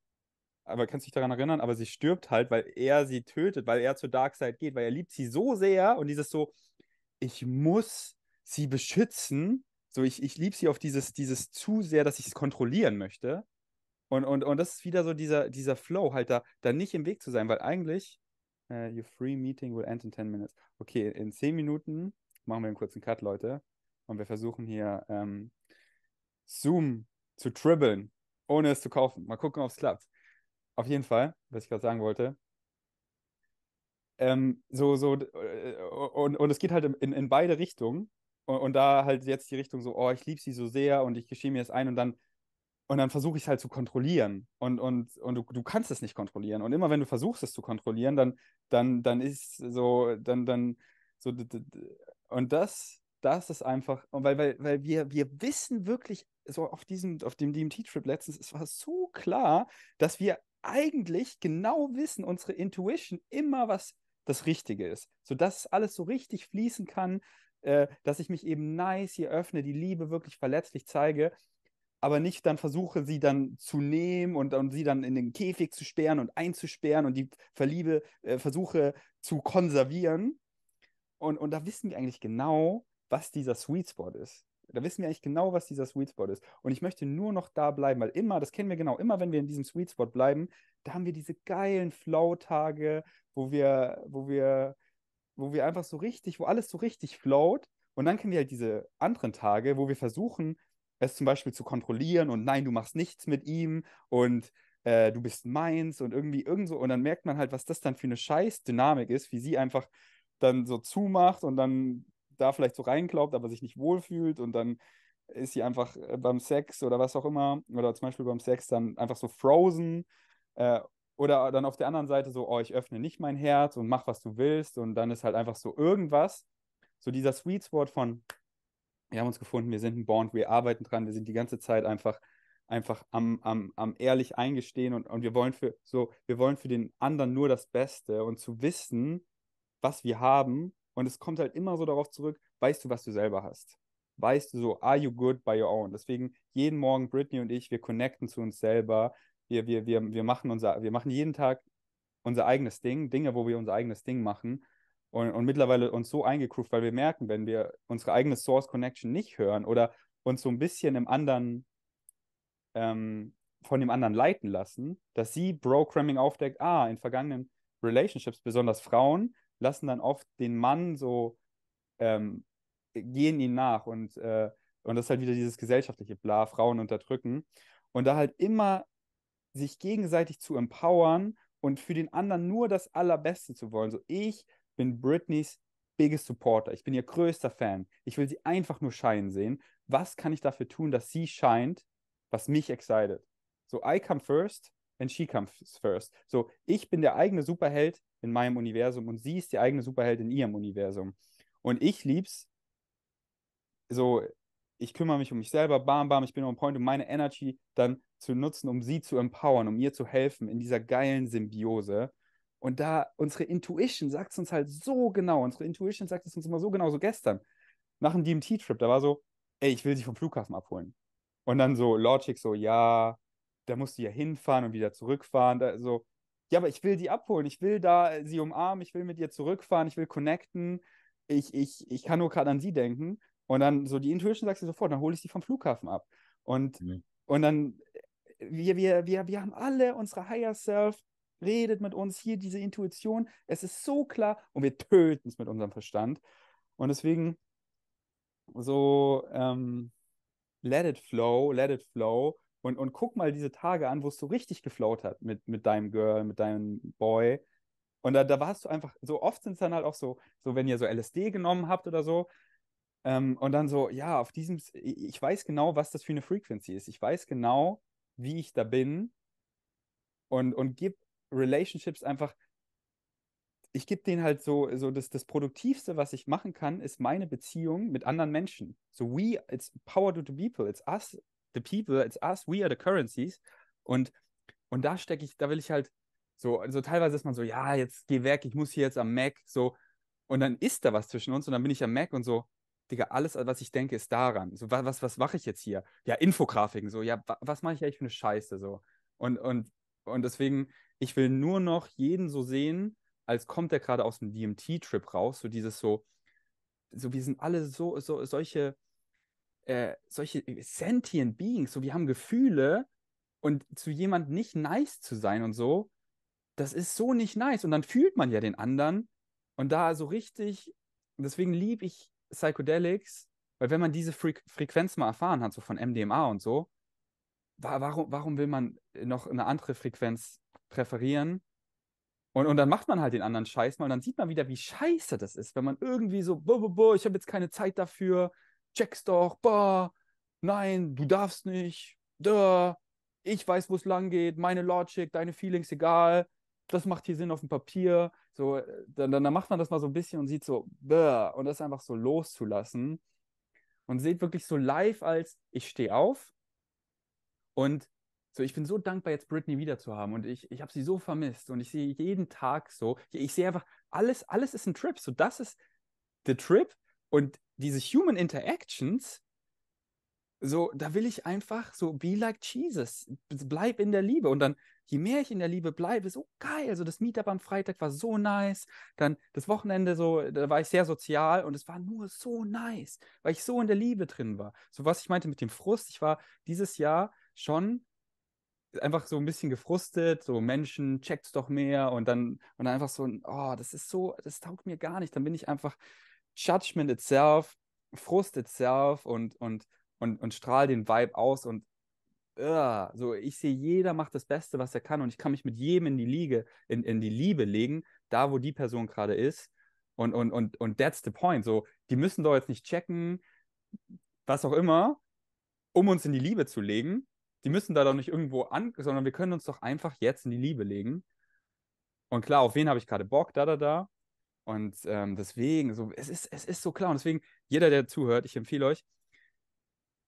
aber kannst dich daran erinnern, aber sie stirbt halt, weil er sie tötet, weil er zur Darkseid geht, weil er liebt sie so sehr und dieses so, ich muss sie beschützen, so ich, ich liebe sie auf dieses, dieses zu sehr, dass ich es kontrollieren möchte. Und, und, und das ist wieder so dieser, dieser Flow, halt da, da nicht im Weg zu sein, weil eigentlich, uh, your free meeting will end in 10 minutes. Okay, in 10 Minuten machen wir einen kurzen Cut, Leute. Und wir versuchen hier ähm, Zoom zu tribbeln, ohne es zu kaufen. Mal gucken, ob es klappt auf jeden Fall, was ich gerade sagen wollte. Ähm, so, so, äh, und, und es geht halt in, in beide Richtungen. Und, und da halt jetzt die Richtung so, oh, ich liebe sie so sehr und ich gestehe mir das ein und dann, und dann versuche ich es halt zu kontrollieren. Und, und, und du, du kannst es nicht kontrollieren. Und immer wenn du versuchst, es zu kontrollieren, dann, dann, dann ist so, dann, dann, so, und das, das ist einfach, weil, weil, weil wir, wir wissen wirklich, so auf diesem, auf dem DMT-Trip letztens, es war so klar, dass wir eigentlich genau wissen, unsere Intuition immer was das Richtige ist, sodass alles so richtig fließen kann, äh, dass ich mich eben nice hier öffne, die Liebe wirklich verletzlich zeige, aber nicht dann versuche, sie dann zu nehmen und, und sie dann in den Käfig zu sperren und einzusperren und die Verliebe äh, versuche zu konservieren. Und, und da wissen wir eigentlich genau, was dieser Sweet Spot ist da wissen wir eigentlich genau, was dieser Sweet Spot ist. Und ich möchte nur noch da bleiben, weil immer, das kennen wir genau, immer wenn wir in diesem Sweet Spot bleiben, da haben wir diese geilen Flow-Tage, wo wir, wo wir, wo wir einfach so richtig, wo alles so richtig float. Und dann kennen wir halt diese anderen Tage, wo wir versuchen, es zum Beispiel zu kontrollieren und nein, du machst nichts mit ihm und äh, du bist meins und irgendwie irgendso. Und dann merkt man halt, was das dann für eine scheiß Dynamik ist, wie sie einfach dann so zumacht und dann da vielleicht so reinglaubt, aber sich nicht wohlfühlt und dann ist sie einfach äh, beim Sex oder was auch immer, oder zum Beispiel beim Sex dann einfach so frozen äh, oder dann auf der anderen Seite so, oh, ich öffne nicht mein Herz und mach, was du willst und dann ist halt einfach so irgendwas, so dieser Sweet Spot von, wir haben uns gefunden, wir sind ein Bond, wir arbeiten dran, wir sind die ganze Zeit einfach einfach am, am, am ehrlich eingestehen und, und wir wollen für so, wir wollen für den anderen nur das Beste und zu wissen, was wir haben und es kommt halt immer so darauf zurück, weißt du, was du selber hast? Weißt du so, are you good by your own? Deswegen jeden Morgen Britney und ich, wir connecten zu uns selber. Wir, wir, wir, wir, machen, unser, wir machen jeden Tag unser eigenes Ding, Dinge, wo wir unser eigenes Ding machen. Und, und mittlerweile uns so eingegroovt, weil wir merken, wenn wir unsere eigene Source Connection nicht hören oder uns so ein bisschen im anderen, ähm, von dem anderen leiten lassen, dass sie Programming aufdeckt, ah, in vergangenen Relationships, besonders Frauen, lassen dann oft den Mann so, ähm, gehen ihn nach und, äh, und das ist halt wieder dieses gesellschaftliche Bla, Frauen unterdrücken. Und da halt immer sich gegenseitig zu empowern und für den anderen nur das Allerbeste zu wollen. So, ich bin Britneys biggest Supporter. Ich bin ihr größter Fan. Ich will sie einfach nur scheinen sehen. Was kann ich dafür tun, dass sie scheint, was mich excited? So, I come first and she comes first. So, ich bin der eigene Superheld in meinem Universum und sie ist die eigene Superheld in ihrem Universum. Und ich lieb's so, ich kümmere mich um mich selber, bam, bam, ich bin on point, um meine Energy dann zu nutzen, um sie zu empowern, um ihr zu helfen in dieser geilen Symbiose. Und da unsere Intuition sagt es uns halt so genau, unsere Intuition sagt es uns immer so genau, so gestern, nach einem DMT-Trip, da war so, ey, ich will sie vom Flughafen abholen. Und dann so Logic so, ja, da musst du ja hinfahren und wieder zurückfahren. Da, so, ja, aber ich will die abholen, ich will da äh, sie umarmen, ich will mit ihr zurückfahren, ich will connecten, ich, ich, ich kann nur gerade an sie denken. Und dann so die Intuition sagt sie sofort, dann hole ich sie vom Flughafen ab. Und, mhm. und dann, äh, wir, wir, wir, wir haben alle unsere Higher Self, redet mit uns hier, diese Intuition, es ist so klar und wir töten es mit unserem Verstand. Und deswegen so, ähm, let it flow, let it flow. Und, und guck mal diese Tage an, wo es so richtig geflowt hat mit, mit deinem Girl, mit deinem Boy. Und da, da warst du einfach, so oft sind es dann halt auch so, so wenn ihr so LSD genommen habt oder so, ähm, und dann so, ja, auf diesem, ich weiß genau, was das für eine Frequency ist. Ich weiß genau, wie ich da bin. Und, und gib Relationships einfach, ich gebe denen halt so, so das, das Produktivste, was ich machen kann, ist meine Beziehung mit anderen Menschen. So we, it's power to the people, it's us the people, it's us, we are the currencies. Und, und da stecke ich, da will ich halt so, also teilweise ist man so, ja, jetzt geh weg, ich muss hier jetzt am Mac, so. Und dann ist da was zwischen uns und dann bin ich am Mac und so, Digga, alles, was ich denke, ist daran. So, was, was, was mache ich jetzt hier? Ja, Infografiken, so, ja, was mache ich eigentlich für eine Scheiße, so. Und, und, und deswegen, ich will nur noch jeden so sehen, als kommt er gerade aus dem DMT-Trip raus, so dieses so, so, wir sind alle so, so solche äh, solche äh, sentient Beings, so wir haben Gefühle und zu jemand nicht nice zu sein und so, das ist so nicht nice. Und dann fühlt man ja den anderen und da so richtig, deswegen liebe ich Psychedelics, weil wenn man diese Fre Frequenz mal erfahren hat, so von MDMA und so, wa warum, warum will man noch eine andere Frequenz präferieren? Und, und dann macht man halt den anderen Scheiß mal und dann sieht man wieder, wie scheiße das ist, wenn man irgendwie so, bo, bo, bo, ich habe jetzt keine Zeit dafür, check's doch, bah, nein, du darfst nicht, da, ich weiß, wo es lang geht, meine Logic, deine Feelings, egal, das macht hier Sinn auf dem Papier. So, äh, dann, dann macht man das mal so ein bisschen und sieht so, bah, und das einfach so loszulassen. Und seht wirklich so live als, ich stehe auf und so, ich bin so dankbar, jetzt Britney wieder zu haben und ich, ich habe sie so vermisst und ich sehe jeden Tag so, ich, ich sehe einfach, alles, alles ist ein Trip. So, das ist der Trip und diese Human Interactions, so, da will ich einfach so, be like Jesus, bleib in der Liebe. Und dann, je mehr ich in der Liebe bleibe, so geil. Also das Meetup am Freitag war so nice. Dann das Wochenende so, da war ich sehr sozial und es war nur so nice, weil ich so in der Liebe drin war. So was ich meinte mit dem Frust, ich war dieses Jahr schon einfach so ein bisschen gefrustet, so Menschen, checkt's doch mehr und dann, und dann einfach so, oh, das ist so, das taugt mir gar nicht. Dann bin ich einfach Judgment itself, Frust itself und, und, und, und strahl den Vibe aus und uh, so, ich sehe, jeder macht das Beste, was er kann und ich kann mich mit jedem in die Liege, in, in die Liebe legen, da wo die Person gerade ist. Und, und, und, und that's the point. So, die müssen doch jetzt nicht checken, was auch immer, um uns in die Liebe zu legen. Die müssen da doch nicht irgendwo an, sondern wir können uns doch einfach jetzt in die Liebe legen. Und klar, auf wen habe ich gerade Bock, da, da, da. Und ähm, deswegen, so, es ist, es ist so klar. Und deswegen, jeder, der zuhört, ich empfehle euch,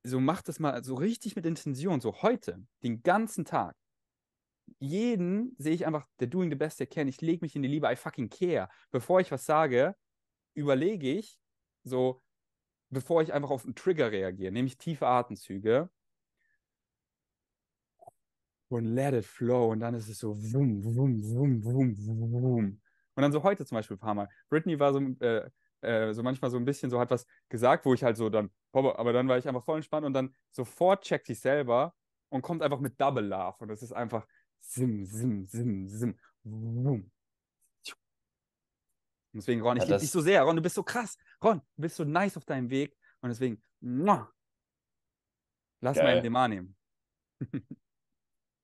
so macht es mal so richtig mit Intention, so heute, den ganzen Tag. Jeden sehe ich einfach, der doing the best der can. Ich lege mich in die Liebe, I fucking care. Bevor ich was sage, überlege ich, so, bevor ich einfach auf einen Trigger reagiere, nämlich tiefe Atemzüge und let it flow. Und dann ist es so wum, wum, wum, wum, wum. Und dann so heute zum Beispiel ein paar Mal. Britney war so, äh, äh, so manchmal so ein bisschen so, hat was gesagt, wo ich halt so dann, aber dann war ich einfach voll entspannt und dann sofort checkt sie selber und kommt einfach mit Double Love. Und das ist einfach sim, sim, sim, sim. Wum. Deswegen, Ron, ich ja, liebe dich so sehr. Ron, du bist so krass. Ron, du bist so nice auf deinem Weg. Und deswegen, muah, lass Geil. mal MDMA nehmen.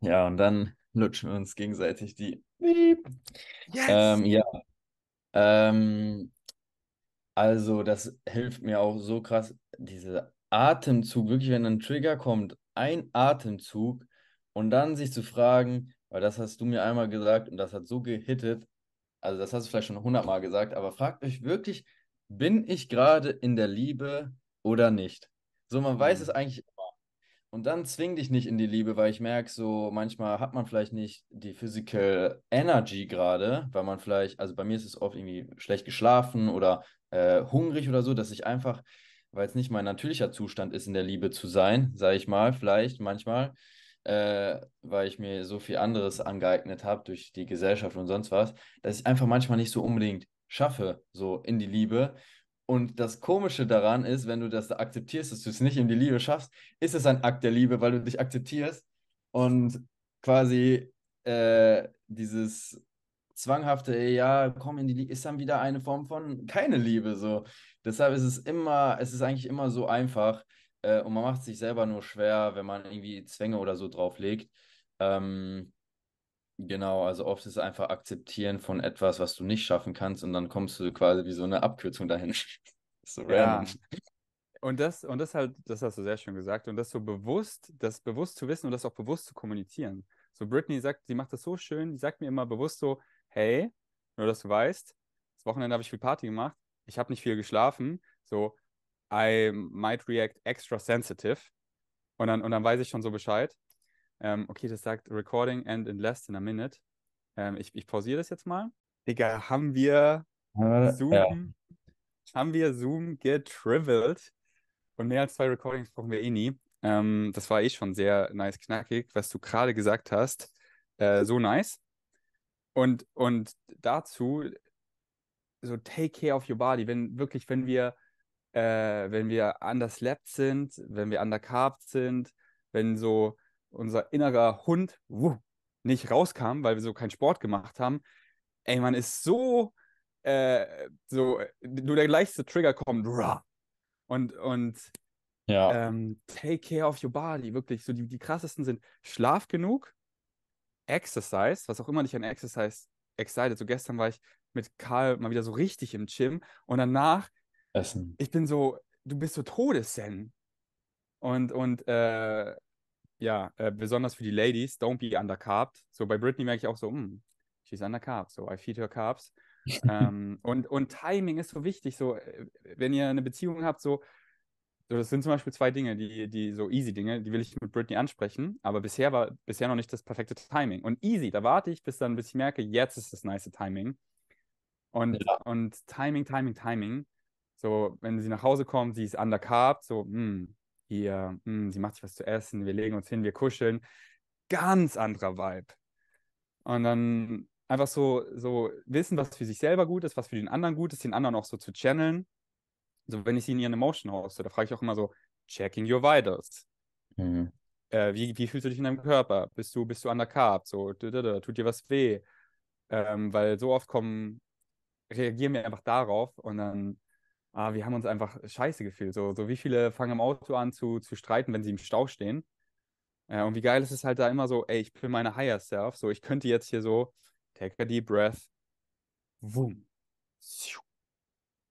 ja, und dann lutschen wir uns gegenseitig die Yes. Ähm, ja. Ähm, also, das hilft mir auch so krass, diese Atemzug, wirklich, wenn ein Trigger kommt, ein Atemzug und dann sich zu fragen, weil das hast du mir einmal gesagt und das hat so gehittet, also das hast du vielleicht schon hundertmal gesagt, aber fragt euch wirklich, bin ich gerade in der Liebe oder nicht? So, man weiß mhm. es eigentlich und dann zwing dich nicht in die Liebe, weil ich merke, so manchmal hat man vielleicht nicht die Physical Energy gerade, weil man vielleicht, also bei mir ist es oft irgendwie schlecht geschlafen oder äh, hungrig oder so, dass ich einfach, weil es nicht mein natürlicher Zustand ist, in der Liebe zu sein, sage ich mal, vielleicht manchmal, äh, weil ich mir so viel anderes angeeignet habe durch die Gesellschaft und sonst was, dass ich einfach manchmal nicht so unbedingt schaffe, so in die Liebe. Und das Komische daran ist, wenn du das akzeptierst, dass du es nicht in die Liebe schaffst, ist es ein Akt der Liebe, weil du dich akzeptierst und quasi äh, dieses zwanghafte, ja, komm in die Liebe, ist dann wieder eine Form von keine Liebe. So. Deshalb ist es immer, es ist eigentlich immer so einfach äh, und man macht es sich selber nur schwer, wenn man irgendwie Zwänge oder so drauflegt. Ähm, Genau, also oft ist es einfach akzeptieren von etwas, was du nicht schaffen kannst, und dann kommst du quasi wie so eine Abkürzung dahin. so random. Ja. Und das, und das halt, das hast du sehr schön gesagt, und das so bewusst, das bewusst zu wissen und das auch bewusst zu kommunizieren. So, Britney sagt, sie macht das so schön, sie sagt mir immer bewusst so, hey, nur dass du weißt, das Wochenende habe ich viel Party gemacht, ich habe nicht viel geschlafen, so, I might react extra sensitive. Und dann, und dann weiß ich schon so Bescheid. Ähm, okay, das sagt Recording End in less than a minute. Ähm, ich, ich pausiere das jetzt mal. Digga, haben wir Zoom, ja. haben wir Zoom getrivelt und mehr als zwei Recordings brauchen wir eh nie. Ähm, das war eh schon sehr nice knackig, was du gerade gesagt hast. Äh, so nice. Und, und dazu, so take care of your body. Wenn wirklich, wenn wir, äh, wenn wir underslept sind, wenn wir undercarved sind, wenn so unser innerer Hund wuh, nicht rauskam, weil wir so keinen Sport gemacht haben. Ey, man ist so, äh, so, nur der gleichste Trigger kommt, rah, und, und ja. ähm, take care of your body, wirklich, so die, die krassesten sind Schlaf genug, Exercise, was auch immer dich an Exercise excited, so gestern war ich mit Karl mal wieder so richtig im Gym und danach, Essen. ich bin so, du bist so Todessen und, und äh, ja, äh, besonders für die Ladies, don't be undercarved. So bei Britney merke ich auch so, mm, she's undercarved, so I feed her carbs. ähm, und, und Timing ist so wichtig, so äh, wenn ihr eine Beziehung habt, so, so das sind zum Beispiel zwei Dinge, die, die so easy Dinge, die will ich mit Britney ansprechen, aber bisher war bisher noch nicht das perfekte Timing. Und easy, da warte ich, bis dann, bis ich merke, jetzt ist das nice Timing. Und, ja. und Timing, Timing, Timing. So, wenn sie nach Hause kommt, sie ist undercarved, so, mm, hier, mh, hm, sie macht sich was zu essen, wir legen uns hin, wir kuscheln. Ganz anderer Vibe. Und dann einfach so, so wissen, was für sich selber gut ist, was für den anderen gut ist, den anderen auch so zu channeln. So, wenn ich sie in ihren Emotion hoste, da frage ich auch immer so, checking your vitals. Mhm. Äh, wie, wie fühlst du dich in deinem Körper? Bist du, bist du undercarb? So, tut dir was weh? Ähm, weil so oft kommen, reagieren wir einfach darauf und dann ah, wir haben uns einfach scheiße gefühlt. So, so wie viele fangen im Auto an zu, zu streiten, wenn sie im Stau stehen. Ja, äh, und wie geil ist es halt da immer so, ey, ich bin meine Higher Self, so ich könnte jetzt hier so, take a deep breath, wum.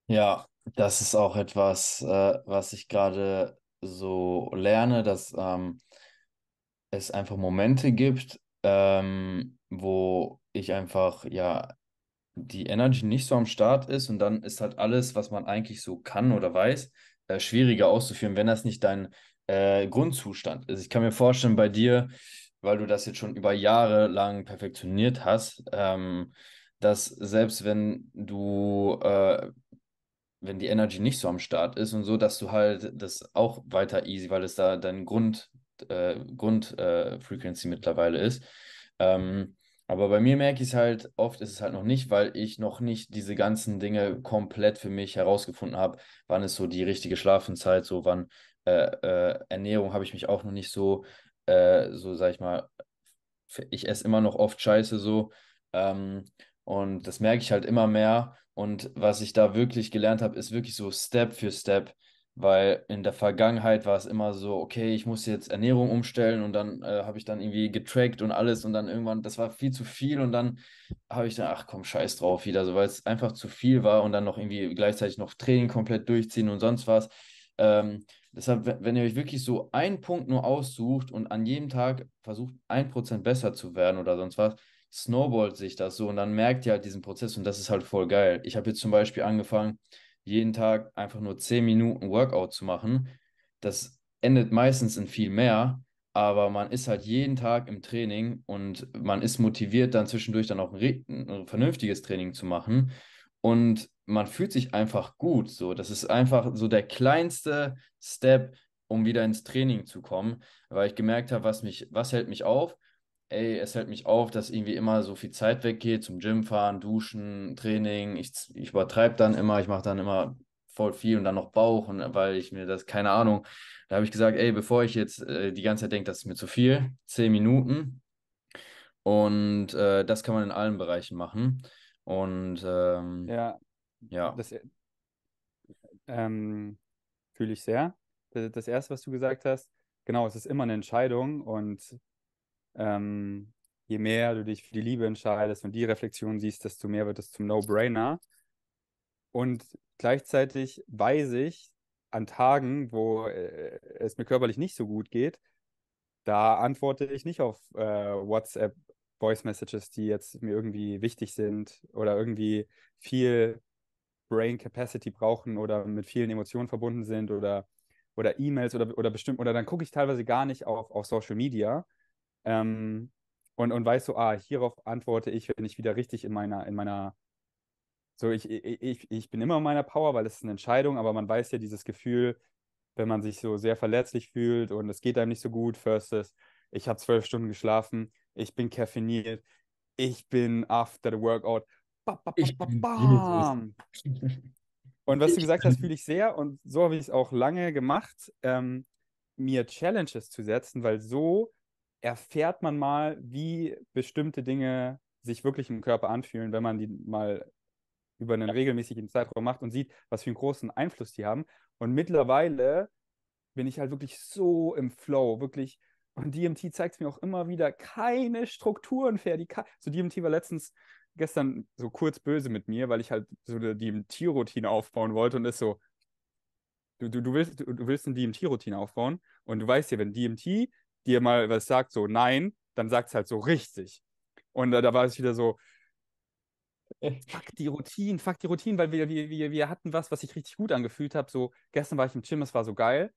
Ja, das ist auch etwas, äh, was ich gerade so lerne, dass ähm, es einfach Momente gibt, ähm, wo ich einfach ja die Energy nicht so am Start ist und dann ist halt alles, was man eigentlich so kann oder weiß, äh, schwieriger auszuführen, wenn das nicht dein äh, Grundzustand ist. Ich kann mir vorstellen, bei dir, weil du das jetzt schon über Jahre lang perfektioniert hast, ähm, dass selbst wenn du, äh, wenn die Energy nicht so am Start ist und so, dass du halt das auch weiter easy, weil es da dein Grund, äh, Grundfrequency äh, mittlerweile ist. Ähm, aber bei mir merke ich es halt, oft ist es halt noch nicht, weil ich noch nicht diese ganzen Dinge komplett für mich herausgefunden habe. Wann ist so die richtige Schlafenszeit, so wann äh, äh, Ernährung habe ich mich auch noch nicht so, äh, so sag ich mal, ich esse immer noch oft Scheiße so. Ähm, und das merke ich halt immer mehr. Und was ich da wirklich gelernt habe, ist wirklich so Step für Step weil in der Vergangenheit war es immer so, okay, ich muss jetzt Ernährung umstellen und dann äh, habe ich dann irgendwie getrackt und alles und dann irgendwann, das war viel zu viel und dann habe ich dann, ach komm, scheiß drauf wieder, so, weil es einfach zu viel war und dann noch irgendwie gleichzeitig noch Training komplett durchziehen und sonst was. Ähm, deshalb, wenn ihr euch wirklich so einen Punkt nur aussucht und an jedem Tag versucht, ein Prozent besser zu werden oder sonst was, snowballt sich das so und dann merkt ihr halt diesen Prozess und das ist halt voll geil. Ich habe jetzt zum Beispiel angefangen, jeden Tag einfach nur 10 Minuten Workout zu machen, das endet meistens in viel mehr, aber man ist halt jeden Tag im Training und man ist motiviert, dann zwischendurch dann auch ein, ein vernünftiges Training zu machen und man fühlt sich einfach gut. So, das ist einfach so der kleinste Step, um wieder ins Training zu kommen, weil ich gemerkt habe, was mich, was hält mich auf ey, es hält mich auf, dass irgendwie immer so viel Zeit weggeht zum Gym fahren, duschen, Training. Ich, ich übertreibe dann immer, ich mache dann immer voll viel und dann noch Bauch und weil ich mir das, keine Ahnung, da habe ich gesagt, ey, bevor ich jetzt äh, die ganze Zeit denke, das ist mir zu viel, zehn Minuten. Und äh, das kann man in allen Bereichen machen. Und ähm, ja, ja. Das äh, ähm, fühle ich sehr. Das, das erste, was du gesagt hast, genau, es ist immer eine Entscheidung und ähm, je mehr du dich für die Liebe entscheidest und die Reflexion siehst, desto mehr wird es zum No-Brainer. Und gleichzeitig weiß ich, an Tagen, wo äh, es mir körperlich nicht so gut geht, da antworte ich nicht auf äh, WhatsApp Voice Messages, die jetzt mir irgendwie wichtig sind oder irgendwie viel Brain Capacity brauchen oder mit vielen Emotionen verbunden sind oder oder E-Mails oder oder bestimmt oder dann gucke ich teilweise gar nicht auf, auf Social Media, ähm, und, und weißt du, so, ah, hierauf antworte ich, wenn ich wieder richtig in meiner, in meiner, so ich, ich, ich bin immer in meiner Power, weil es ist eine Entscheidung, aber man weiß ja dieses Gefühl, wenn man sich so sehr verletzlich fühlt und es geht einem nicht so gut, versus ich habe zwölf Stunden geschlafen, ich bin caffeiniert, ich bin after the workout. Ba, ba, ba, und was du gesagt hast, fühle ich sehr und so habe ich es auch lange gemacht, ähm, mir Challenges zu setzen, weil so erfährt man mal, wie bestimmte Dinge sich wirklich im Körper anfühlen, wenn man die mal über einen regelmäßigen Zeitraum macht und sieht, was für einen großen Einfluss die haben. Und mittlerweile bin ich halt wirklich so im Flow, wirklich. Und DMT zeigt es mir auch immer wieder, keine Strukturen fertig. Ka so DMT war letztens, gestern so kurz böse mit mir, weil ich halt so eine DMT-Routine aufbauen wollte und ist so, du, du, du willst, du, du willst eine DMT-Routine aufbauen und du weißt ja, wenn DMT dir mal was sagt, so nein, dann sagt es halt so richtig. Und äh, da war es wieder so, äh, fuck die Routine, fuck die Routine, weil wir, wir, wir hatten was, was ich richtig gut angefühlt habe. So, gestern war ich im Gym, es war so geil.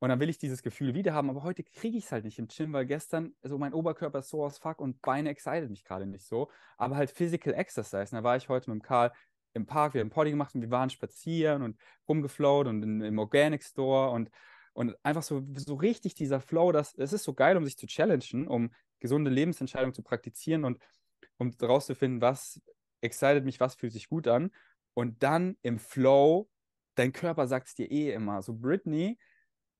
Und dann will ich dieses Gefühl wieder haben, aber heute kriege ich es halt nicht im Gym, weil gestern so mein Oberkörper ist so aus Fuck und Beine excited mich gerade nicht so. Aber halt Physical Exercise. Und ne, da war ich heute mit dem Karl im Park, wir haben Party gemacht und wir waren spazieren und rumgeflowt und in, im Organic Store und und einfach so, so richtig dieser Flow, das, das ist so geil, um sich zu challengen, um gesunde Lebensentscheidungen zu praktizieren und um herauszufinden, was excited mich, was fühlt sich gut an. Und dann im Flow, dein Körper sagt es dir eh immer. So Britney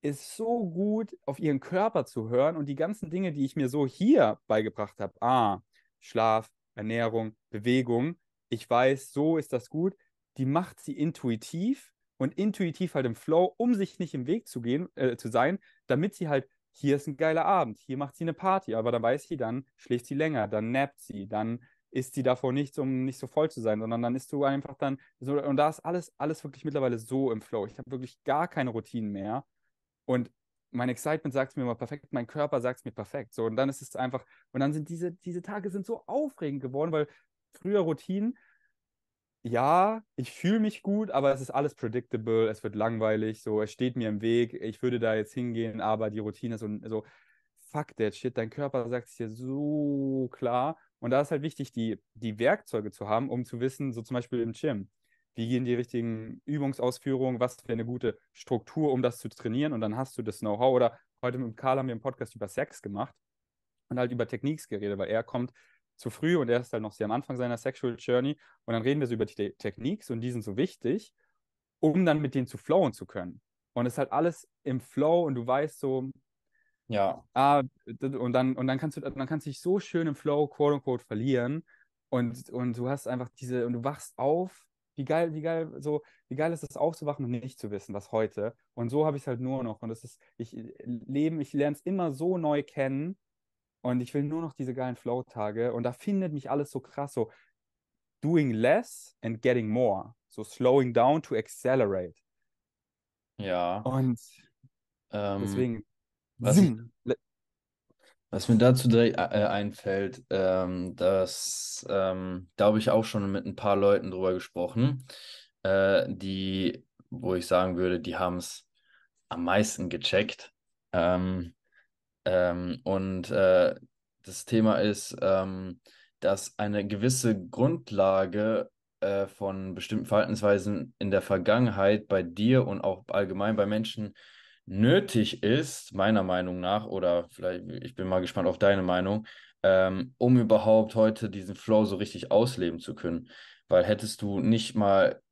ist so gut, auf ihren Körper zu hören und die ganzen Dinge, die ich mir so hier beigebracht habe. Ah, Schlaf, Ernährung, Bewegung. Ich weiß, so ist das gut. Die macht sie intuitiv und intuitiv halt im Flow, um sich nicht im Weg zu gehen, äh, zu sein, damit sie halt, hier ist ein geiler Abend, hier macht sie eine Party, aber dann weiß sie, dann schläft sie länger, dann nappt sie, dann ist sie davor nichts, um nicht so voll zu sein, sondern dann ist du einfach dann so, und da ist alles, alles wirklich mittlerweile so im Flow. Ich habe wirklich gar keine Routinen mehr und mein Excitement sagt es mir immer perfekt, mein Körper sagt es mir perfekt. So, und dann ist es einfach, und dann sind diese, diese Tage sind so aufregend geworden, weil früher Routinen, ja, ich fühle mich gut, aber es ist alles predictable, es wird langweilig, so, es steht mir im Weg, ich würde da jetzt hingehen, aber die Routine ist so, so fuck that shit, dein Körper sagt es dir so klar. Und da ist halt wichtig, die, die Werkzeuge zu haben, um zu wissen, so zum Beispiel im Gym, wie gehen die richtigen Übungsausführungen, was für eine gute Struktur, um das zu trainieren und dann hast du das Know-how. Oder heute mit Karl haben wir einen Podcast über Sex gemacht und halt über Techniques geredet, weil er kommt zu früh und er ist halt noch sehr am Anfang seiner Sexual Journey. Und dann reden wir so über die Te Techniques und die sind so wichtig, um dann mit denen zu flowen zu können. Und es ist halt alles im Flow und du weißt so, ja. Ah, und dann, und dann kannst du, dann kannst du dich so schön im Flow, quote unquote, verlieren. Und, und du hast einfach diese, und du wachst auf. Wie geil, wie geil, so, wie geil ist es aufzuwachen und nicht zu wissen, was heute. Und so habe ich es halt nur noch. Und es ist, ich äh, leben, ich lerne es immer so neu kennen, und ich will nur noch diese geilen Flow-Tage. Und da findet mich alles so krass, so doing less and getting more. So slowing down to accelerate. Ja. Und ähm, deswegen. Was, was, mir dazu direkt äh, äh, einfällt, ähm, das, ähm, da habe ich auch schon mit ein paar Leuten drüber gesprochen, äh, die, wo ich sagen würde, die haben es am meisten gecheckt. Ähm, ähm, und äh, das Thema ist, ähm, dass eine gewisse Grundlage äh, von bestimmten Verhaltensweisen in der Vergangenheit bei dir und auch allgemein bei Menschen nötig ist, meiner Meinung nach, oder vielleicht, ich bin mal gespannt auf deine Meinung, ähm, um überhaupt heute diesen Flow so richtig ausleben zu können. Weil hättest du nicht mal,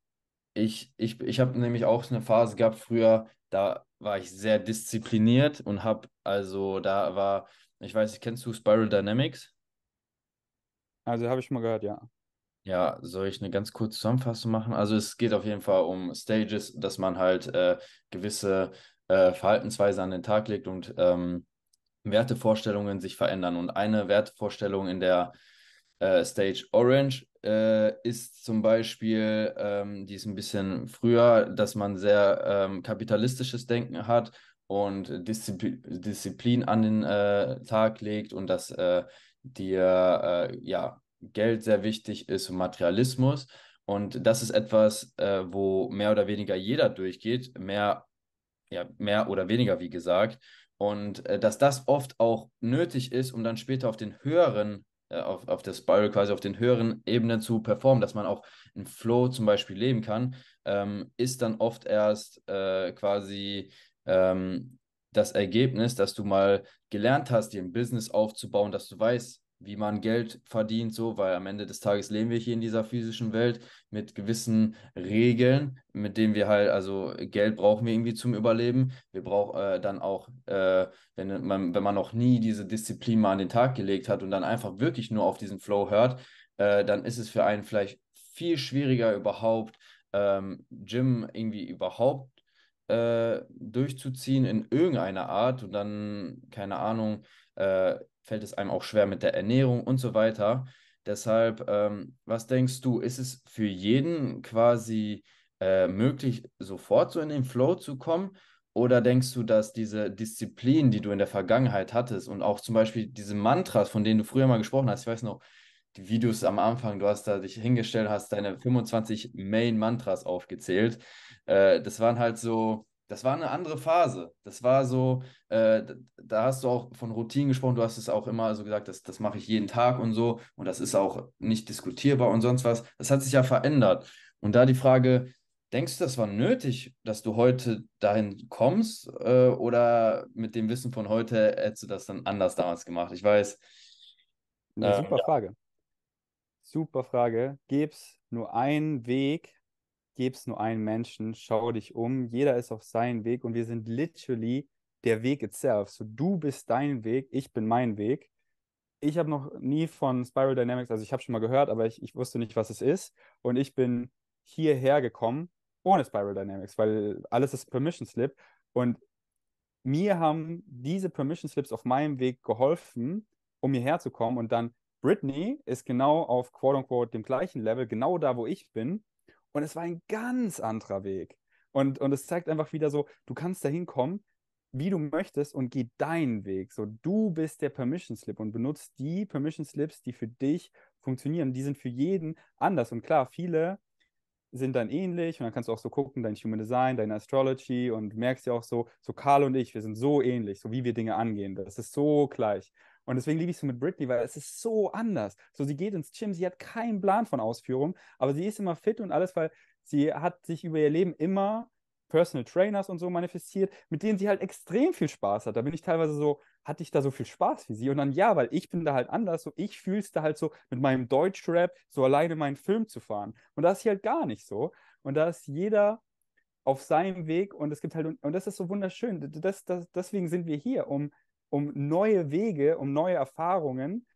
ich, ich, ich habe nämlich auch eine Phase gehabt früher, da war ich sehr diszipliniert und habe also da war, ich weiß nicht, kennst du Spiral Dynamics? Also habe ich mal gehört, ja. Ja, soll ich eine ganz kurze Zusammenfassung machen? Also es geht auf jeden Fall um Stages, dass man halt äh, gewisse äh, Verhaltensweisen an den Tag legt und ähm, Wertevorstellungen sich verändern. Und eine Wertevorstellung in der äh, Stage Orange äh, ist zum Beispiel, ähm, die ist ein bisschen früher, dass man sehr ähm, kapitalistisches Denken hat und Diszi Disziplin an den äh, Tag legt und dass äh, dir äh, ja, Geld sehr wichtig ist und Materialismus. Und das ist etwas, äh, wo mehr oder weniger jeder durchgeht, mehr, ja, mehr oder weniger, wie gesagt. Und äh, dass das oft auch nötig ist, um dann später auf den höheren äh, auf, auf der Spiral quasi auf den höheren Ebenen zu performen, dass man auch im Flow zum Beispiel leben kann, ähm, ist dann oft erst äh, quasi ähm, das Ergebnis, dass du mal gelernt hast, dir ein Business aufzubauen, dass du weißt, wie man Geld verdient, so, weil am Ende des Tages leben wir hier in dieser physischen Welt mit gewissen Regeln, mit denen wir halt, also Geld brauchen wir irgendwie zum Überleben. Wir brauchen äh, dann auch, äh, wenn, man, wenn man noch nie diese Disziplin mal an den Tag gelegt hat und dann einfach wirklich nur auf diesen Flow hört, äh, dann ist es für einen vielleicht viel schwieriger überhaupt, ähm, Gym irgendwie überhaupt äh, durchzuziehen in irgendeiner Art und dann, keine Ahnung, äh, fällt es einem auch schwer mit der Ernährung und so weiter. Deshalb, ähm, was denkst du, ist es für jeden quasi äh, möglich, sofort so in den Flow zu kommen? Oder denkst du, dass diese Disziplin, die du in der Vergangenheit hattest und auch zum Beispiel diese Mantras, von denen du früher mal gesprochen hast, ich weiß noch, die Videos am Anfang, du hast da dich hingestellt, hast deine 25 Main-Mantras aufgezählt, äh, das waren halt so, das war eine andere Phase. Das war so, äh, da hast du auch von Routinen gesprochen, du hast es auch immer so gesagt, das, das mache ich jeden Tag und so und das ist auch nicht diskutierbar und sonst was. Das hat sich ja verändert. Und da die Frage, denkst du, das war nötig, dass du heute dahin kommst äh, oder mit dem Wissen von heute hättest du das dann anders damals gemacht? Ich weiß. Eine ähm, super Frage. Super Frage. Gäbe es nur einen Weg, gäbe es nur einen Menschen, schau dich um, jeder ist auf seinen Weg und wir sind literally der Weg itself. So, du bist dein Weg, ich bin mein Weg. Ich habe noch nie von Spiral Dynamics, also ich habe schon mal gehört, aber ich, ich wusste nicht, was es ist. Und ich bin hierher gekommen ohne Spiral Dynamics, weil alles ist Permission Slip. Und mir haben diese Permission Slips auf meinem Weg geholfen, um hierher zu kommen. Und dann Britney ist genau auf quote unquote dem gleichen Level, genau da, wo ich bin. Und es war ein ganz anderer Weg. Und, und es zeigt einfach wieder so, du kannst da hinkommen, wie du möchtest und geh deinen Weg. So, du bist der Permission Slip und benutzt die Permission Slips, die für dich funktionieren. Die sind für jeden anders. Und klar, viele sind dann ähnlich und dann kannst du auch so gucken, dein Human Design, deine Astrology und merkst ja auch so, so Karl und ich, wir sind so ähnlich, so wie wir Dinge angehen. Das ist so gleich. Und deswegen liebe ich es mit Britney, weil es ist so anders. So, sie geht ins Gym, sie hat keinen Plan von Ausführung, aber sie ist immer fit und alles, weil sie hat sich über ihr Leben immer Personal Trainers und so manifestiert, mit denen sie halt extrem viel Spaß hat. Da bin ich teilweise so, hatte ich da so viel Spaß wie sie? Und dann ja, weil ich bin da halt anders, so ich fühle es da halt so, mit meinem Deutschrap so alleine meinen Film zu fahren. Und da ist sie halt gar nicht so. Und da ist jeder auf seinem Weg und es gibt halt, und das ist so wunderschön. Das, das, deswegen sind wir hier, um um neue Wege, um neue Erfahrungen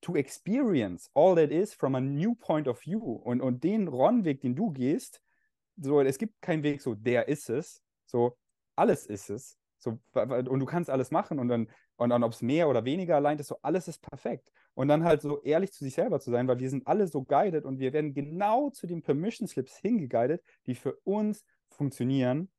to experience all that is from a new point of view. Und, und den ron den du gehst, so, es gibt keinen Weg, so der ist es, so alles ist es. So, und du kannst alles machen und dann, und dann ob es mehr oder weniger allein ist, so alles ist perfekt. Und dann halt so ehrlich zu sich selber zu sein, weil wir sind alle so guided und wir werden genau zu den Permission Slips hingeguided, die für uns funktionieren.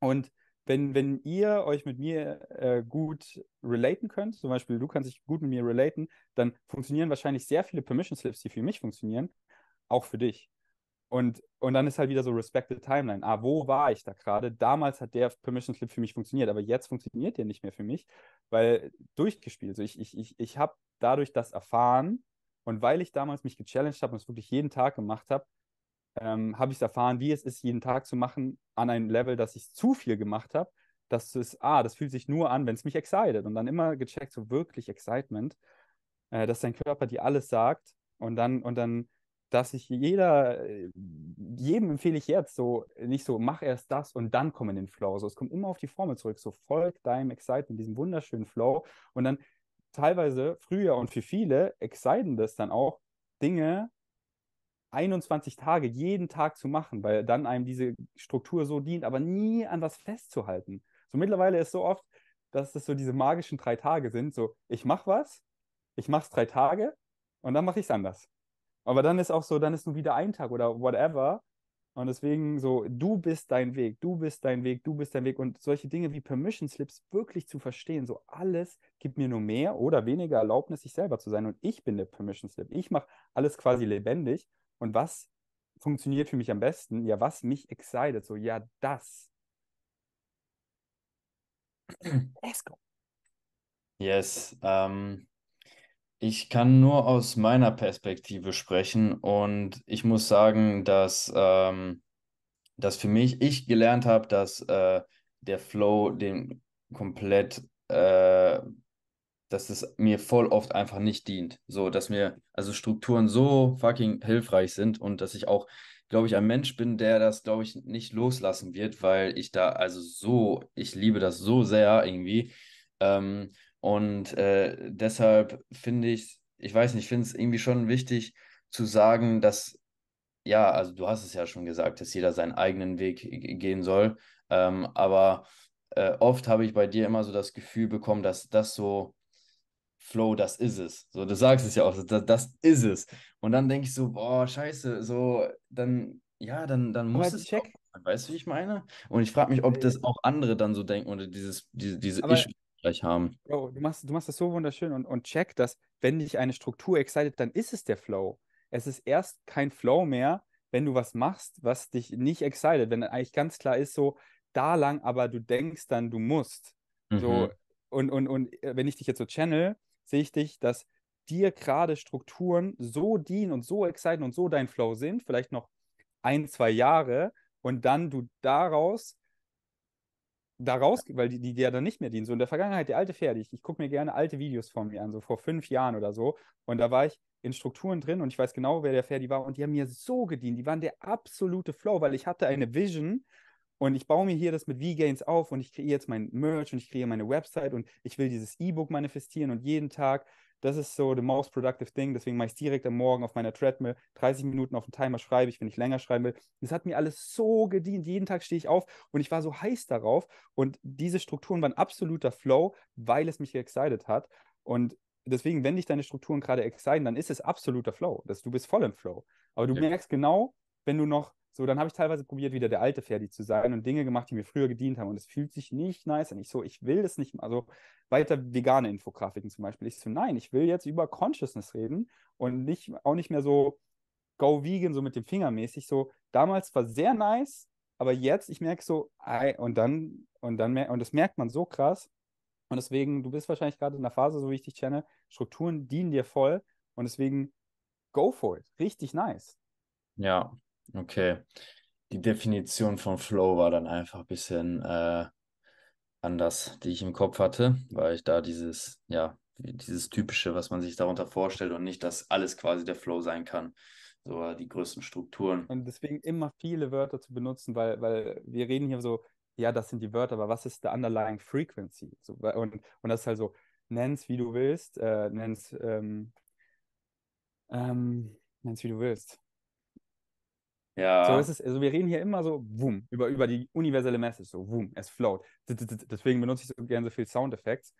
Und wenn, wenn ihr euch mit mir äh, gut relaten könnt, zum Beispiel du kannst dich gut mit mir relaten, dann funktionieren wahrscheinlich sehr viele Permission Slips, die für mich funktionieren, auch für dich. Und, und dann ist halt wieder so Respected Timeline. Ah, wo war ich da gerade? Damals hat der Permission Slip für mich funktioniert, aber jetzt funktioniert der nicht mehr für mich, weil durchgespielt. Also ich, ich, ich, ich habe dadurch das erfahren und weil ich damals mich gechallenged habe und es wirklich jeden Tag gemacht habe, ähm, habe ich es erfahren, wie es ist, jeden Tag zu machen, an einem Level, dass ich zu viel gemacht habe, Das ist, ah, das fühlt sich nur an, wenn es mich excited. Und dann immer gecheckt, so wirklich Excitement, äh, dass dein Körper dir alles sagt und dann, und dann, dass ich jeder, äh, jedem empfehle ich jetzt so, nicht so, mach erst das und dann komm in den Flow. So, es kommt immer auf die Formel zurück, so folg deinem Excitement, diesem wunderschönen Flow. Und dann teilweise früher und für viele exciten das dann auch, Dinge 21 Tage jeden Tag zu machen, weil dann einem diese Struktur so dient, aber nie an was festzuhalten. So mittlerweile ist so oft, dass das so diese magischen drei Tage sind, so ich mache was, ich mache es drei Tage und dann mache ich es anders. Aber dann ist auch so, dann ist nur wieder ein Tag oder whatever. Und deswegen so, du bist dein Weg, du bist dein Weg, du bist dein Weg. Und solche Dinge wie Permission Slips wirklich zu verstehen, so alles gibt mir nur mehr oder weniger Erlaubnis, ich selber zu sein. Und ich bin der Permission Slip. Ich mache alles quasi lebendig und was funktioniert für mich am besten? Ja, was mich excited, so ja, das. Let's go. Yes. Um, ähm, ich kann nur aus meiner Perspektive sprechen und ich muss sagen, dass, ähm, dass für mich ich gelernt habe, dass äh, der Flow den komplett äh, dass es mir voll oft einfach nicht dient. So, dass mir also Strukturen so fucking hilfreich sind und dass ich auch, glaube ich, ein Mensch bin, der das, glaube ich, nicht loslassen wird, weil ich da also so, ich liebe das so sehr irgendwie. Ähm, und äh, deshalb finde ich, ich weiß nicht, finde es irgendwie schon wichtig zu sagen, dass, ja, also du hast es ja schon gesagt, dass jeder seinen eigenen Weg gehen soll. Ähm, aber äh, oft habe ich bei dir immer so das Gefühl bekommen, dass das so Flow, das ist es. So, du sagst es ja auch, das, das ist es. Und dann denke ich so, boah, scheiße, so, dann, ja, dann, dann muss es check. Auch, weißt du, wie ich meine? Und ich frage mich, ob das äh, auch andere dann so denken oder dieses, diese, diese Aber, Issue gleich haben. Bro, du machst, du machst das so wunderschön und, und check, dass wenn dich eine Struktur excited, dann ist es der Flow. Es ist erst kein Flow mehr, wenn du was machst, was dich nicht excited, wenn eigentlich ganz klar ist, so da lang, aber du denkst dann, du musst. Mhm. So, und, und, und äh, wenn ich dich jetzt so channel, sehe ich dich, dass dir gerade Strukturen so dienen und so exciten und so dein Flow sind, vielleicht noch ein, zwei Jahre und dann du daraus daraus, weil die, dir ja dann nicht mehr dienen. So in der Vergangenheit, der alte fertig. Ich gucke mir gerne alte Videos von mir an, so vor fünf Jahren oder so. Und da war ich in Strukturen drin und ich weiß genau, wer der Ferdi war. Und die haben mir so gedient. Die waren der absolute Flow, weil ich hatte eine Vision und ich baue mir hier das mit V-Gains auf und ich kreiere jetzt mein Merch und ich kreiere meine Website und ich will dieses E-Book manifestieren und jeden Tag, das ist so the most productive thing. Deswegen mache ich es direkt am Morgen auf meiner Treadmill, 30 Minuten auf dem Timer schreibe ich, wenn ich länger schreiben will. Das hat mir alles so gedient. Jeden Tag stehe ich auf und ich war so heiß darauf. Und diese Strukturen waren absoluter Flow, weil es mich excited hat. Und deswegen, wenn dich deine Strukturen gerade exciten, dann ist es absoluter Flow. Das, du bist voll im Flow. Aber du ja. merkst genau, wenn du noch so, dann habe ich teilweise probiert, wieder der alte Ferdi zu sein und Dinge gemacht, die mir früher gedient haben. Und es fühlt sich nicht nice an. Ich so, ich will das nicht Also weiter vegane Infografiken zum Beispiel. Ich so, nein, ich will jetzt über Consciousness reden und nicht, auch nicht mehr so go vegan, so mit dem Finger mäßig. So, damals war sehr nice, aber jetzt, ich merke so, und dann, und dann, und das merkt man so krass. Und deswegen, du bist wahrscheinlich gerade in einer Phase, so wie ich dich kenne, Strukturen dienen dir voll. Und deswegen, go for it. Richtig nice. Ja, Okay. Die Definition von Flow war dann einfach ein bisschen äh, anders, die ich im Kopf hatte, weil ich da dieses, ja, dieses Typische, was man sich darunter vorstellt und nicht, dass alles quasi der Flow sein kann. So die größten Strukturen. Und deswegen immer viele Wörter zu benutzen, weil, weil wir reden hier so, ja, das sind die Wörter, aber was ist der underlying frequency? So, und, und das ist halt so, nenn's wie du willst, äh, nenn's, ähm, ähm, nenn's wie du willst. Ja. So ist es, also wir reden hier immer so, boom, über, über die universelle Message, so, boom, es float. Deswegen benutze ich so gerne so viel Soundeffekte.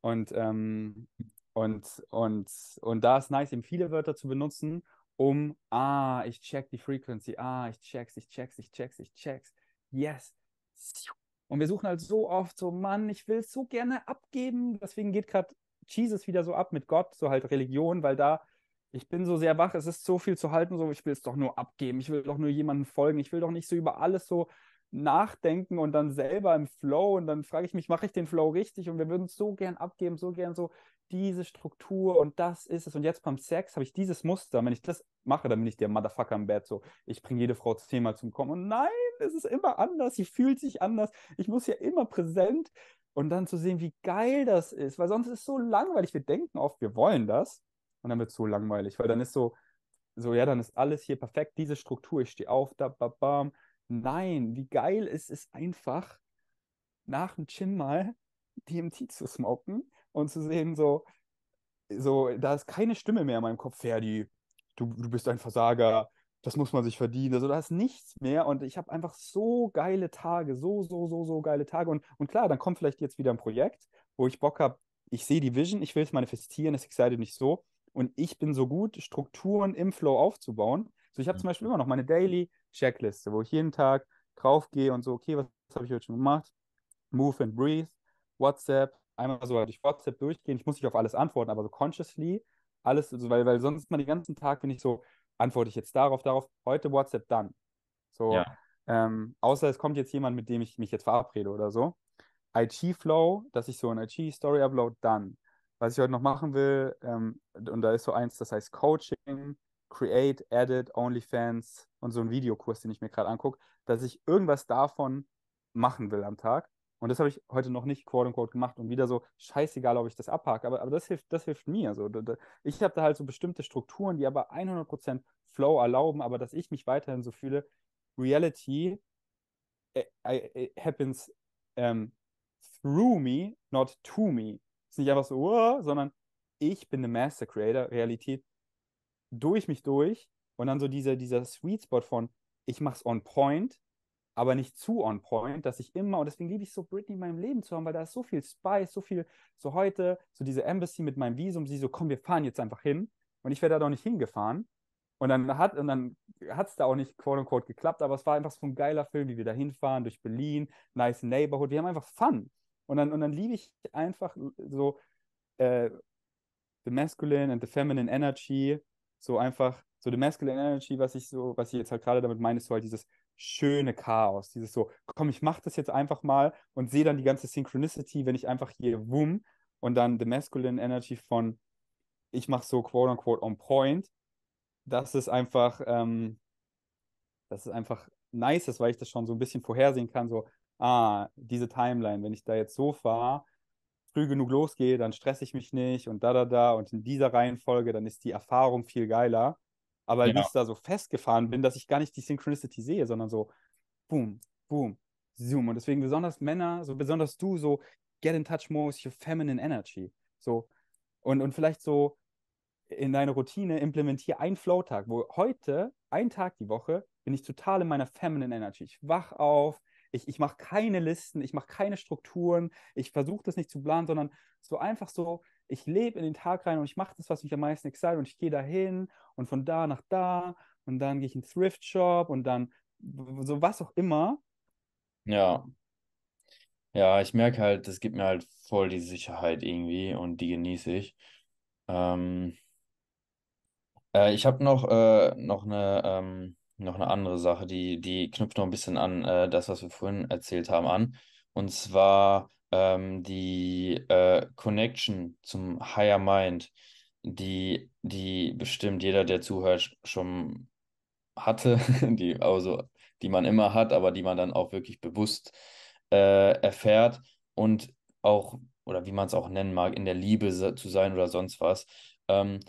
Und, ähm, und, und, und da ist nice, eben viele Wörter zu benutzen, um, ah, ich check die Frequency, ah, ich check's, ich check's, ich check's, ich check's. Yes. Und wir suchen halt so oft so, Mann, ich will es so gerne abgeben. Deswegen geht gerade Jesus wieder so ab mit Gott, so halt Religion, weil da ich bin so sehr wach, es ist so viel zu halten, so ich will es doch nur abgeben, ich will doch nur jemandem folgen, ich will doch nicht so über alles so nachdenken und dann selber im Flow und dann frage ich mich, mache ich den Flow richtig und wir würden so gern abgeben, so gern so diese Struktur und das ist es und jetzt beim Sex habe ich dieses Muster, wenn ich das mache, dann bin ich der Motherfucker im Bett so, ich bringe jede Frau zehnmal zum Kommen und nein, es ist immer anders, sie fühlt sich anders, ich muss ja immer präsent und dann zu sehen, wie geil das ist, weil sonst ist es so langweilig, wir denken oft, wir wollen das und dann wird es so langweilig, weil dann ist so, so, ja, dann ist alles hier perfekt, diese Struktur, ich stehe auf, da, ba, bam. Nein, wie geil ist es einfach, nach dem Gym mal DMT zu smoken und zu sehen, so, so, da ist keine Stimme mehr in meinem Kopf, Ferdi, du, du bist ein Versager, das muss man sich verdienen. Also da ist nichts mehr und ich habe einfach so geile Tage, so, so, so, so geile Tage. Und, und klar, dann kommt vielleicht jetzt wieder ein Projekt, wo ich Bock habe, ich sehe die Vision, ich will es manifestieren, es excited mich so. Und ich bin so gut, Strukturen im Flow aufzubauen. So, ich habe zum mhm. Beispiel immer noch meine Daily Checkliste, wo ich jeden Tag draufgehe und so, okay, was habe ich heute schon gemacht? Move and Breathe, WhatsApp, einmal so halt durch WhatsApp durchgehen. Ich muss nicht auf alles antworten, aber so consciously alles, also weil, weil sonst mal den ganzen Tag bin ich so, antworte ich jetzt darauf, darauf, heute WhatsApp dann. So, ja. ähm, außer es kommt jetzt jemand, mit dem ich mich jetzt verabrede oder so. IT flow dass ich so ein IT story upload, dann was ich heute noch machen will, ähm, und da ist so eins, das heißt Coaching, Create, Edit, OnlyFans und so ein Videokurs, den ich mir gerade angucke, dass ich irgendwas davon machen will am Tag. Und das habe ich heute noch nicht quote unquote gemacht und wieder so, scheißegal, ob ich das abhake, aber, aber das, hilft, das hilft mir. So. Ich habe da halt so bestimmte Strukturen, die aber 100% Flow erlauben, aber dass ich mich weiterhin so fühle, Reality äh, happens um, ähm, through me, not to me. Ist nicht einfach so, uh, sondern ich bin der Master Creator, Realität durch mich durch und dann so dieser, dieser Sweet Spot von, ich mach's on point, aber nicht zu on point, dass ich immer, und deswegen liebe ich so Britney in meinem Leben zu haben, weil da ist so viel Spice, so viel, so heute, so diese Embassy mit meinem Visum, sie so, komm, wir fahren jetzt einfach hin und ich wäre da doch nicht hingefahren. Und dann hat und dann hat es da auch nicht quote unquote geklappt, aber es war einfach so ein geiler Film, wie wir da hinfahren durch Berlin, nice neighborhood. Wir haben einfach Fun. Und dann, und dann liebe ich einfach so äh, the masculine and the feminine energy, so einfach, so the masculine energy, was ich so, was ich jetzt halt gerade damit meine, ist so halt dieses schöne Chaos, dieses so, komm, ich mach das jetzt einfach mal und sehe dann die ganze Synchronicity, wenn ich einfach hier wumm und dann the masculine energy von ich mach so quote unquote on point, das ist einfach, ähm, das ist einfach nice ist, weil ich das schon so ein bisschen vorhersehen kann, so, ah, diese Timeline, wenn ich da jetzt so fahre, früh genug losgehe, dann stresse ich mich nicht und da, da, da und in dieser Reihenfolge, dann ist die Erfahrung viel geiler. Aber wie ich da so festgefahren bin, dass ich gar nicht die Synchronicity sehe, sondern so boom, boom, zoom. Und deswegen besonders Männer, so besonders du, so get in touch more with your feminine energy. So und, und vielleicht so in deine Routine implementiere einen Flow-Tag, wo heute, einen Tag die Woche, bin ich total in meiner feminine energy. Ich wach auf, ich, ich mache keine Listen, ich mache keine Strukturen, ich versuche das nicht zu planen, sondern so einfach so, ich lebe in den Tag rein und ich mache das, was mich am meisten excite und ich gehe dahin und von da nach da und dann gehe ich in den Thrift Shop und dann so was auch immer. Ja. Ja, ich merke halt, das gibt mir halt voll die Sicherheit irgendwie und die genieße ich. Ähm, äh, ich habe noch, äh, noch eine, ähm, noch eine andere Sache, die, die knüpft noch ein bisschen an äh, das, was wir vorhin erzählt haben, an. Und zwar ähm, die äh, Connection zum Higher Mind, die, die bestimmt jeder, der zuhört, schon hatte, die, also, die man immer hat, aber die man dann auch wirklich bewusst äh, erfährt und auch, oder wie man es auch nennen mag, in der Liebe zu sein oder sonst was. Ähm,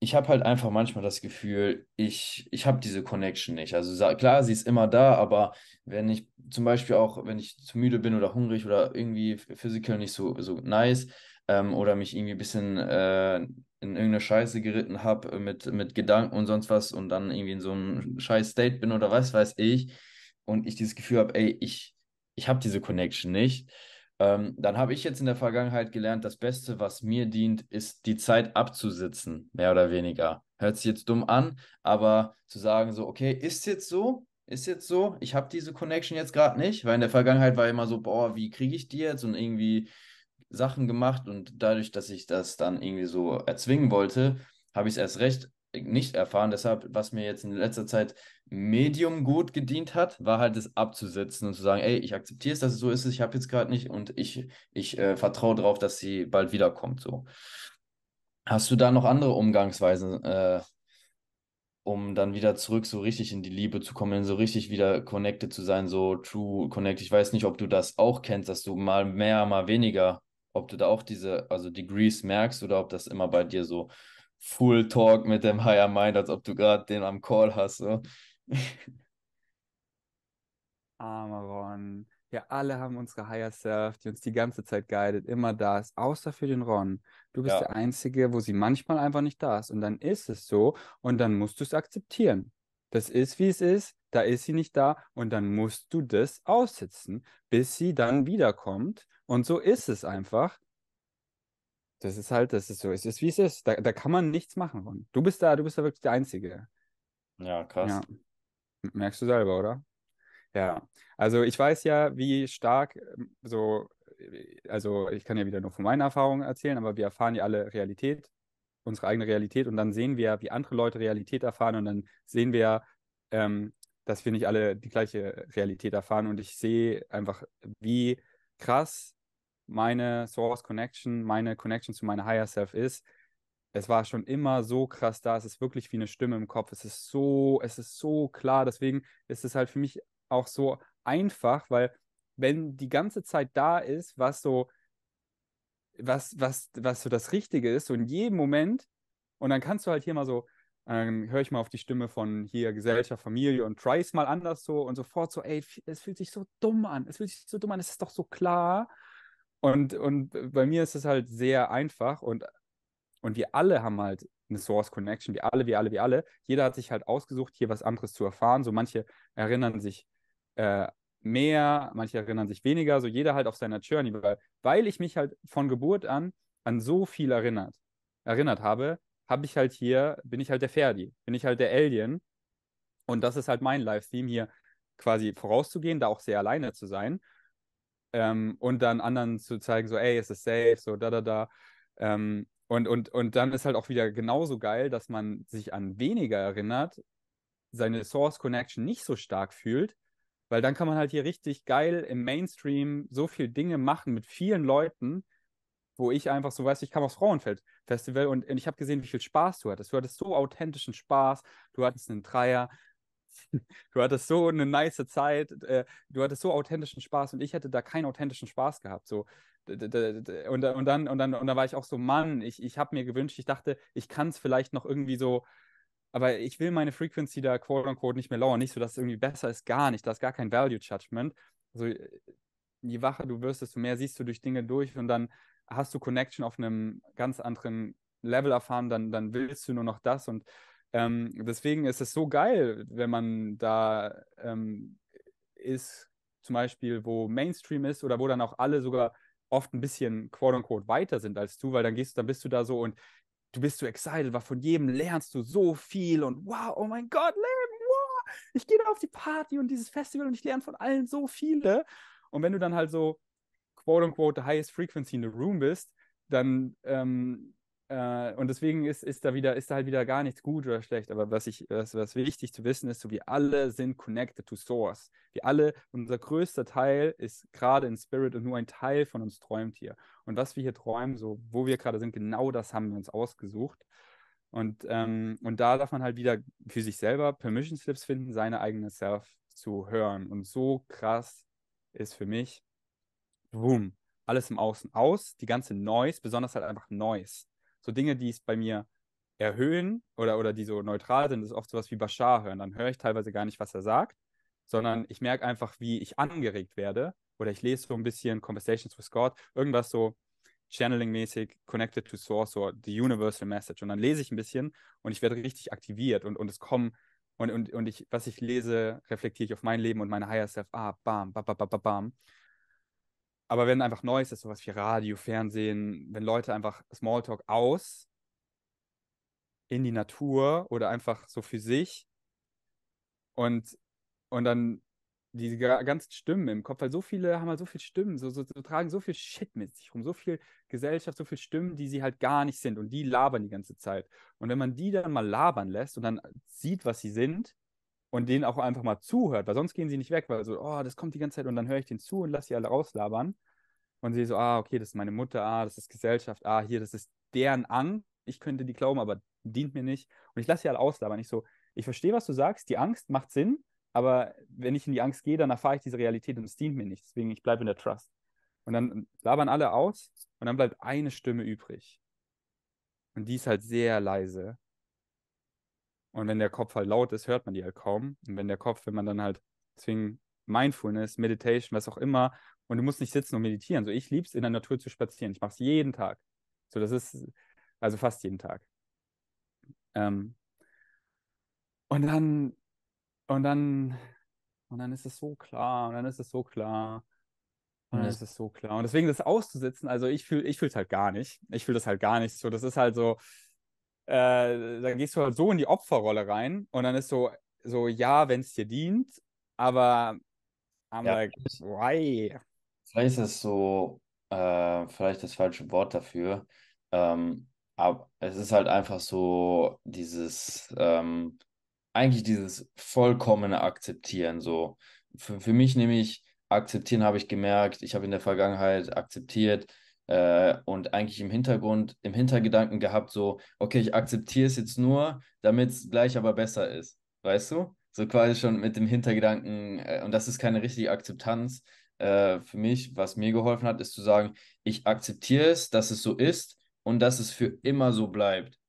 ich habe halt einfach manchmal das Gefühl, ich, ich habe diese Connection nicht. Also klar, sie ist immer da, aber wenn ich zum Beispiel auch, wenn ich zu müde bin oder hungrig oder irgendwie physical nicht so, so nice ähm, oder mich irgendwie ein bisschen äh, in irgendeine Scheiße geritten habe mit, mit Gedanken und sonst was und dann irgendwie in so einem scheiß State bin oder was weiß ich und ich dieses Gefühl habe, ey, ich, ich habe diese Connection nicht, ähm, dann habe ich jetzt in der Vergangenheit gelernt, das Beste, was mir dient, ist die Zeit abzusitzen, mehr oder weniger. Hört sich jetzt dumm an, aber zu sagen so, okay, ist jetzt so, ist jetzt so, ich habe diese Connection jetzt gerade nicht, weil in der Vergangenheit war immer so, boah, wie kriege ich die jetzt und irgendwie Sachen gemacht und dadurch, dass ich das dann irgendwie so erzwingen wollte, habe ich es erst recht nicht erfahren. Deshalb, was mir jetzt in letzter Zeit medium gut gedient hat, war halt es abzusetzen und zu sagen, ey, ich akzeptiere es, dass es so ist, ich habe jetzt gerade nicht und ich, ich äh, vertraue darauf, dass sie bald wiederkommt. So. Hast du da noch andere Umgangsweisen, äh, um dann wieder zurück so richtig in die Liebe zu kommen, so richtig wieder connected zu sein, so true connected? Ich weiß nicht, ob du das auch kennst, dass du mal mehr, mal weniger, ob du da auch diese, also Degrees merkst oder ob das immer bei dir so Full Talk mit dem Higher Mind, als ob du gerade den am Call hast. So. Armer Ron. Wir alle haben unsere Higher Self, die uns die ganze Zeit guidet, immer da ist, außer für den Ron. Du bist ja. der Einzige, wo sie manchmal einfach nicht da ist. Und dann ist es so und dann musst du es akzeptieren. Das ist, wie es ist, da ist sie nicht da und dann musst du das aussitzen, bis sie dann wiederkommt. Und so ist es einfach. Das ist halt, das ist so. Es ist wie es ist. Da, da kann man nichts machen. Und du bist da, du bist da wirklich der Einzige. Ja, krass. Ja. Merkst du selber, oder? Ja. Also ich weiß ja, wie stark ähm, so, äh, also ich kann ja wieder nur von meinen Erfahrungen erzählen, aber wir erfahren ja alle Realität, unsere eigene Realität und dann sehen wir, wie andere Leute Realität erfahren und dann sehen wir, ähm, dass wir nicht alle die gleiche Realität erfahren. Und ich sehe einfach, wie krass meine Source Connection, meine Connection zu meiner Higher Self ist. Es war schon immer so krass da, es ist wirklich wie eine Stimme im Kopf. Es ist so, es ist so klar. Deswegen ist es halt für mich auch so einfach, weil wenn die ganze Zeit da ist, was so, was, was, was so das Richtige ist, so in jedem Moment, und dann kannst du halt hier mal so, dann ähm, höre ich mal auf die Stimme von hier Gesellschaft, Familie und try es mal anders so und sofort so, ey, es fühlt sich so dumm an, es fühlt sich so dumm an, es ist doch so klar. Und, und bei mir ist es halt sehr einfach und, und wir alle haben halt eine Source Connection, wir alle, wir alle, wir alle. Jeder hat sich halt ausgesucht, hier was anderes zu erfahren. So manche erinnern sich äh, mehr, manche erinnern sich weniger, so jeder halt auf seiner Journey, weil, weil ich mich halt von Geburt an an so viel erinnert, erinnert habe, habe ich halt hier, bin ich halt der Ferdi, bin ich halt der Alien. Und das ist halt mein Live-Theme hier quasi vorauszugehen, da auch sehr alleine zu sein ähm, und dann anderen zu zeigen, so, ey, es ist safe, so da, da, da. Ähm, und, und, und dann ist halt auch wieder genauso geil, dass man sich an weniger erinnert, seine Source Connection nicht so stark fühlt, weil dann kann man halt hier richtig geil im Mainstream so viele Dinge machen mit vielen Leuten, wo ich einfach so weiß, ich kam aufs Frauenfeld-Festival und, und ich habe gesehen, wie viel Spaß du hattest. Du hattest so authentischen Spaß, du hattest einen Dreier, Du hattest so eine nice Zeit, äh, du hattest so authentischen Spaß und ich hätte da keinen authentischen Spaß gehabt. So. Und, und, dann, und, dann, und dann war ich auch so, Mann, ich, ich habe mir gewünscht, ich dachte, ich kann es vielleicht noch irgendwie so, aber ich will meine Frequency da quote unquote nicht mehr lauern. Nicht so, dass es irgendwie besser ist, gar nicht. Da ist gar kein Value Judgment. Also je wacher du wirst, desto mehr siehst du durch Dinge durch und dann hast du Connection auf einem ganz anderen Level erfahren, dann, dann willst du nur noch das und ähm, deswegen ist es so geil, wenn man da ähm, ist, zum Beispiel, wo Mainstream ist oder wo dann auch alle sogar oft ein bisschen quote unquote weiter sind als du, weil dann gehst dann bist du da so und du bist so excited, weil von jedem lernst du so viel und wow, oh mein Gott, Leben, wow, ich gehe da auf die Party und dieses Festival und ich lerne von allen so viele. Und wenn du dann halt so quote unquote the highest frequency in the room bist, dann ähm, äh, und deswegen ist, ist, da wieder, ist da halt wieder gar nichts gut oder schlecht. Aber was, ich, was, was wichtig zu wissen ist, so wir alle sind connected to Source. Wir alle, unser größter Teil ist gerade in Spirit und nur ein Teil von uns träumt hier. Und was wir hier träumen, so wo wir gerade sind, genau das haben wir uns ausgesucht. Und, ähm, und da darf man halt wieder für sich selber Permission Slips finden, seine eigene Self zu hören. Und so krass ist für mich, boom, alles im Außen aus, die ganze Noise, besonders halt einfach Noise so Dinge, die es bei mir erhöhen oder, oder die so neutral sind, ist oft sowas wie Bashar hören. Dann höre ich teilweise gar nicht, was er sagt, sondern ich merke einfach, wie ich angeregt werde. Oder ich lese so ein bisschen Conversations with God, irgendwas so Channeling-mäßig, connected to source or the universal message. Und dann lese ich ein bisschen und ich werde richtig aktiviert und, und es kommen und, und, und ich, was ich lese, reflektiere ich auf mein Leben und meine Higher Self. Ah, bam, bam, bam, bam, bam. Aber wenn einfach Neues ist, sowas wie Radio, Fernsehen, wenn Leute einfach Smalltalk aus in die Natur oder einfach so für sich und, und dann diese ganzen Stimmen im Kopf, weil so viele haben halt so viel Stimmen, so, so, so, tragen so viel Shit mit sich rum, so viel Gesellschaft, so viel Stimmen, die sie halt gar nicht sind und die labern die ganze Zeit. Und wenn man die dann mal labern lässt und dann sieht, was sie sind, und denen auch einfach mal zuhört, weil sonst gehen sie nicht weg, weil so, oh, das kommt die ganze Zeit und dann höre ich denen zu und lasse sie alle rauslabern. Und sie so, ah, okay, das ist meine Mutter, ah, das ist Gesellschaft, ah, hier, das ist deren Angst. Ich könnte die glauben, aber dient mir nicht. Und ich lasse sie alle auslabern. Ich so, ich verstehe, was du sagst, die Angst macht Sinn, aber wenn ich in die Angst gehe, dann erfahre ich diese Realität und es dient mir nicht. Deswegen, ich bleibe in der Trust. Und dann labern alle aus und dann bleibt eine Stimme übrig. Und die ist halt sehr leise. Und wenn der Kopf halt laut ist, hört man die halt kaum. Und wenn der Kopf, wenn man dann halt, deswegen Mindfulness, Meditation, was auch immer, und du musst nicht sitzen und meditieren. So, ich liebe es, in der Natur zu spazieren. Ich mache es jeden Tag. So, das ist, also fast jeden Tag. Ähm, und dann, und dann, und dann ist es so klar, und dann ist es so klar. Und dann mhm. ist es so klar. Und deswegen das auszusitzen, also ich fühle ich fühle es halt gar nicht. Ich fühle das halt gar nicht so. Das ist halt so, äh, da gehst du halt so in die Opferrolle rein und dann ist so, so ja, wenn es dir dient, aber I'm ja. like, why? Vielleicht ist es so, äh, vielleicht das falsche Wort dafür, ähm, aber es ist halt einfach so dieses, ähm, eigentlich dieses vollkommene Akzeptieren so. Für, für mich nämlich, akzeptieren habe ich gemerkt, ich habe in der Vergangenheit akzeptiert, äh, und eigentlich im Hintergrund, im Hintergedanken gehabt, so, okay, ich akzeptiere es jetzt nur, damit es gleich aber besser ist. Weißt du? So quasi schon mit dem Hintergedanken, äh, und das ist keine richtige Akzeptanz äh, für mich, was mir geholfen hat, ist zu sagen, ich akzeptiere es, dass es so ist und dass es für immer so bleibt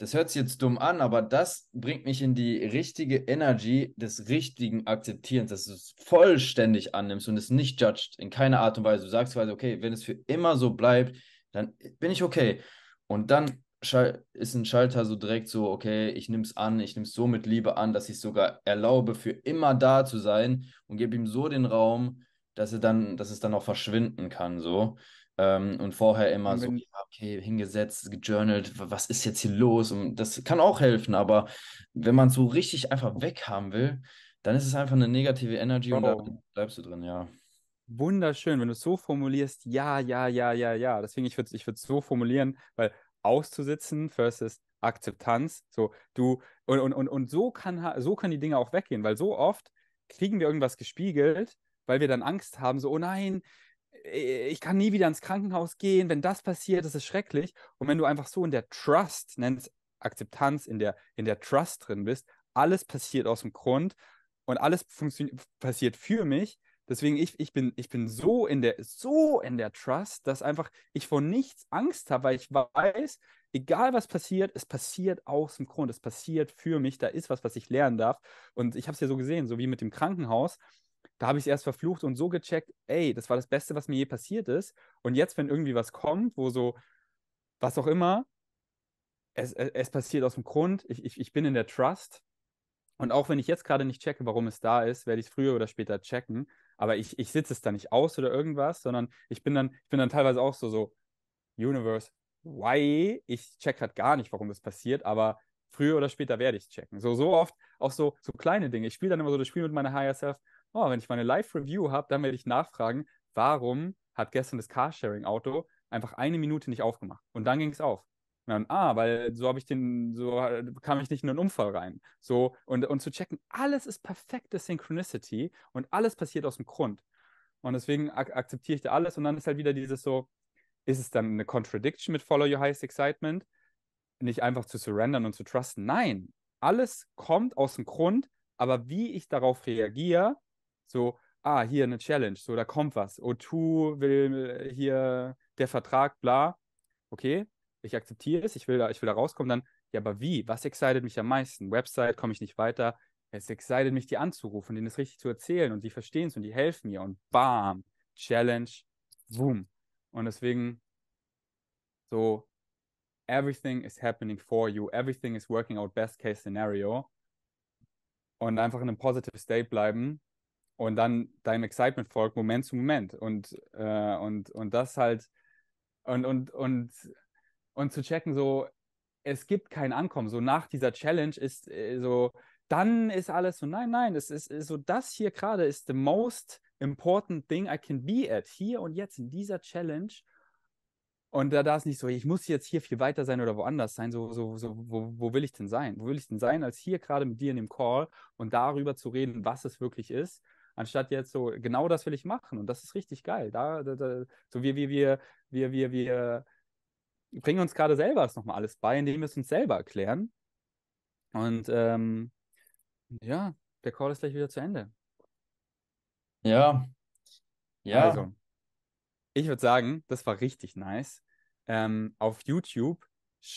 das hört sich jetzt dumm an, aber das bringt mich in die richtige Energy des richtigen Akzeptierens, dass du es vollständig annimmst und es nicht judgst, in keiner Art und Weise. Du sagst quasi, okay, wenn es für immer so bleibt, dann bin ich okay. Und dann ist ein Schalter so direkt so, okay, ich nehme es an, ich nehme es so mit Liebe an, dass ich es sogar erlaube, für immer da zu sein und gebe ihm so den Raum, dass, er dann, dass es dann auch verschwinden kann, so. Ähm, und vorher immer so, okay, hingesetzt, gejournelt, was ist jetzt hier los? Und das kann auch helfen, aber wenn man so richtig einfach weg haben will, dann ist es einfach eine negative Energy und da bleibst du drin, ja. Wunderschön, wenn du es so formulierst, ja, ja, ja, ja, ja. Deswegen, ich würde es ich würd so formulieren, weil auszusitzen versus Akzeptanz, so du, und, und, und, und so, kann, so können die Dinge auch weggehen, weil so oft kriegen wir irgendwas gespiegelt, weil wir dann Angst haben, so, oh nein, äh, ich kann nie wieder ins Krankenhaus gehen, wenn das passiert, das ist schrecklich. Und wenn du einfach so in der Trust, nennst Akzeptanz, in der, in der Trust drin bist, alles passiert aus dem Grund und alles passiert für mich. Deswegen, ich, ich, bin, ich bin so in der, so in der Trust, dass einfach ich vor nichts Angst habe, weil ich weiß, egal was passiert, es passiert aus dem Grund, es passiert für mich, da ist was, was ich lernen darf. Und ich habe es ja so gesehen, so wie mit dem Krankenhaus da habe ich es erst verflucht und so gecheckt, ey, das war das Beste, was mir je passiert ist. Und jetzt, wenn irgendwie was kommt, wo so, was auch immer, es, es, es passiert aus dem Grund, ich, ich, ich bin in der Trust. Und auch wenn ich jetzt gerade nicht checke, warum es da ist, werde ich es früher oder später checken. Aber ich, ich sitze es da nicht aus oder irgendwas, sondern ich bin dann, ich bin dann teilweise auch so, so, Universe, why? Ich check gerade gar nicht, warum das passiert, aber früher oder später werde ich es checken. So, so oft auch so, so kleine Dinge. Ich spiele dann immer so das Spiel mit meiner Higher Self oh, wenn ich meine Live-Review habe, dann werde ich nachfragen, warum hat gestern das Carsharing-Auto einfach eine Minute nicht aufgemacht? Und dann ging es auf. Dann, ah, weil so habe ich den, so äh, kam ich nicht in einen Unfall rein. So, und, und zu checken, alles ist perfekte Synchronicity und alles passiert aus dem Grund. Und deswegen ak akzeptiere ich da alles und dann ist halt wieder dieses so, ist es dann eine Contradiction mit Follow Your Highest Excitement? Nicht einfach zu surrendern und zu trusten. Nein, alles kommt aus dem Grund, aber wie ich darauf reagiere, so, ah, hier eine Challenge, so, da kommt was. O2 will hier der Vertrag, bla. Okay, ich akzeptiere es, ich will da, ich will da rauskommen, dann, ja, aber wie? Was excited mich am meisten? Website, komme ich nicht weiter. Es excited mich, die anzurufen, denen es richtig zu erzählen und die verstehen es und die helfen mir und bam, Challenge, boom. Und deswegen so, everything is happening for you, everything is working out best case scenario und einfach in einem positive state bleiben und dann dein Excitement folgt Moment zu Moment und äh, und und das halt und und und und zu checken so es gibt kein Ankommen so nach dieser Challenge ist äh, so dann ist alles so nein nein es ist, ist so das hier gerade ist the most important thing I can be at hier und jetzt in dieser Challenge und da, da ist nicht so, ich muss jetzt hier viel weiter sein oder woanders sein. So, so, so wo, wo will ich denn sein? Wo will ich denn sein, als hier gerade mit dir in dem Call und darüber zu reden, was es wirklich ist? Anstatt jetzt so, genau das will ich machen und das ist richtig geil. Da, da, da so wir, wir, wir, wir, wir, wir bringen uns gerade selber das nochmal alles bei, indem wir es uns selber erklären. Und ähm, ja, der Call ist gleich wieder zu Ende. Ja. Ja. Also, ich würde sagen, das war richtig nice. Ähm, auf YouTube,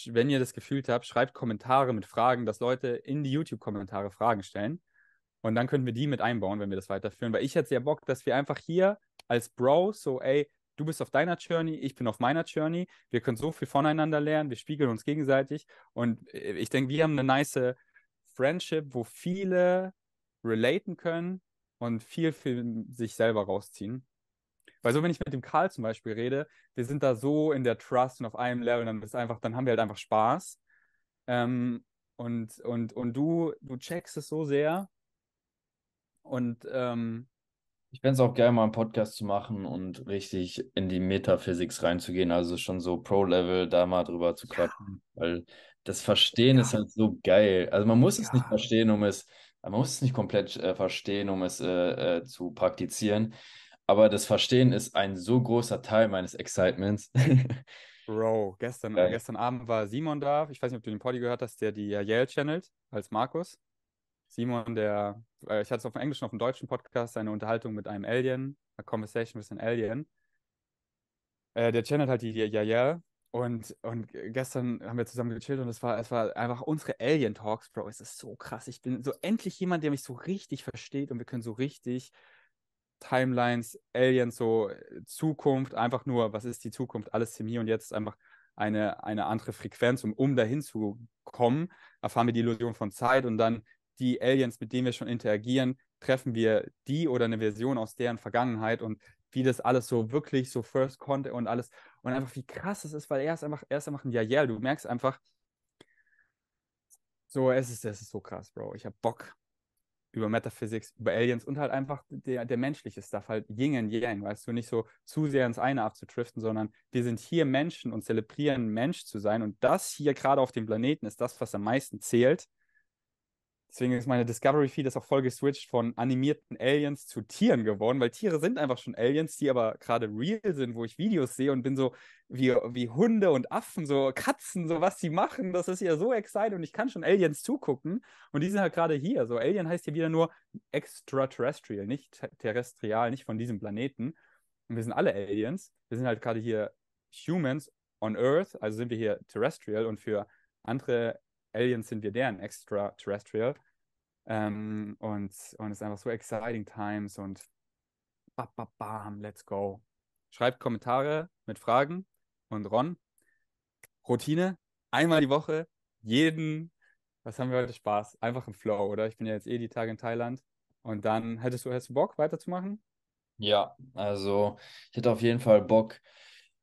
wenn ihr das gefühlt habt, schreibt Kommentare mit Fragen, dass Leute in die YouTube-Kommentare Fragen stellen. Und dann könnten wir die mit einbauen, wenn wir das weiterführen. Weil ich hätte sehr Bock, dass wir einfach hier als Bros so, ey, du bist auf deiner Journey, ich bin auf meiner Journey. Wir können so viel voneinander lernen, wir spiegeln uns gegenseitig. Und äh, ich denke, wir haben eine nice Friendship, wo viele relaten können und viel für sich selber rausziehen. Weil so, wenn ich mit dem Karl zum Beispiel rede, wir sind da so in der Trust und auf einem Level, dann ist einfach, dann haben wir halt einfach Spaß. Ähm, und, und, und du, du checkst es so sehr und ähm, ich fände es auch geil, mal einen Podcast zu machen und richtig in die Metaphysics reinzugehen, also schon so Pro-Level da mal drüber zu quatschen, ja. weil das Verstehen ja. ist halt so geil. Also man muss ja. es nicht verstehen, um es, man muss es nicht komplett äh, verstehen, um es äh, äh, zu praktizieren, aber das Verstehen ist ein so großer Teil meines Excitements. Bro, gestern, gestern Abend war Simon da, ich weiß nicht, ob du den Poddy gehört hast, der die äh, Yale channelt, als Markus. Simon, der, äh, ich hatte es auf dem englischen, auf dem deutschen Podcast, seine Unterhaltung mit einem Alien, a Conversation with an Alien. Äh, der channelt halt die Ja, ja, ja. Und, und gestern haben wir zusammen gechillt und es war, es war einfach unsere Alien Talks, Bro. Es ist so krass. Ich bin so endlich jemand, der mich so richtig versteht und wir können so richtig Timelines, Aliens, so äh, Zukunft, einfach nur, was ist die Zukunft, alles im Hier und Jetzt, einfach eine, eine andere Frequenz, um, um dahin zu kommen, erfahren wir die Illusion von Zeit und dann die Aliens, mit denen wir schon interagieren, treffen wir die oder eine Version aus deren Vergangenheit und wie das alles so wirklich so First konnte und alles und einfach wie krass es ist, weil er ist einfach, er ist einfach ein ja yeah, du merkst einfach, so es ist, es ist so krass, Bro. Ich hab Bock über Metaphysics, über Aliens und halt einfach der, der menschliche Stuff, halt Yin und Yang, weißt du, nicht so zu sehr ins eine abzutriften, sondern wir sind hier Menschen und zelebrieren Mensch zu sein und das hier gerade auf dem Planeten ist das, was am meisten zählt Deswegen ist meine Discovery Feed ist auch voll geswitcht von animierten Aliens zu Tieren geworden, weil Tiere sind einfach schon Aliens, die aber gerade real sind, wo ich Videos sehe und bin so wie, wie Hunde und Affen, so Katzen, so was sie machen, das ist ja so exciting und ich kann schon Aliens zugucken und die sind halt gerade hier. So Alien heißt hier wieder nur extraterrestrial, nicht terrestrial, nicht von diesem Planeten. Und wir sind alle Aliens, wir sind halt gerade hier Humans on Earth, also sind wir hier terrestrial und für andere Aliens sind wir deren Extraterrestrial. Ähm, und, und es ist einfach so exciting times und ba, ba, bam, let's go. Schreibt Kommentare mit Fragen und Ron. Routine, einmal die Woche, jeden, was haben wir heute Spaß? Einfach im Flow, oder? Ich bin ja jetzt eh die Tage in Thailand. Und dann hättest du, hättest du Bock weiterzumachen? Ja, also ich hätte auf jeden Fall Bock.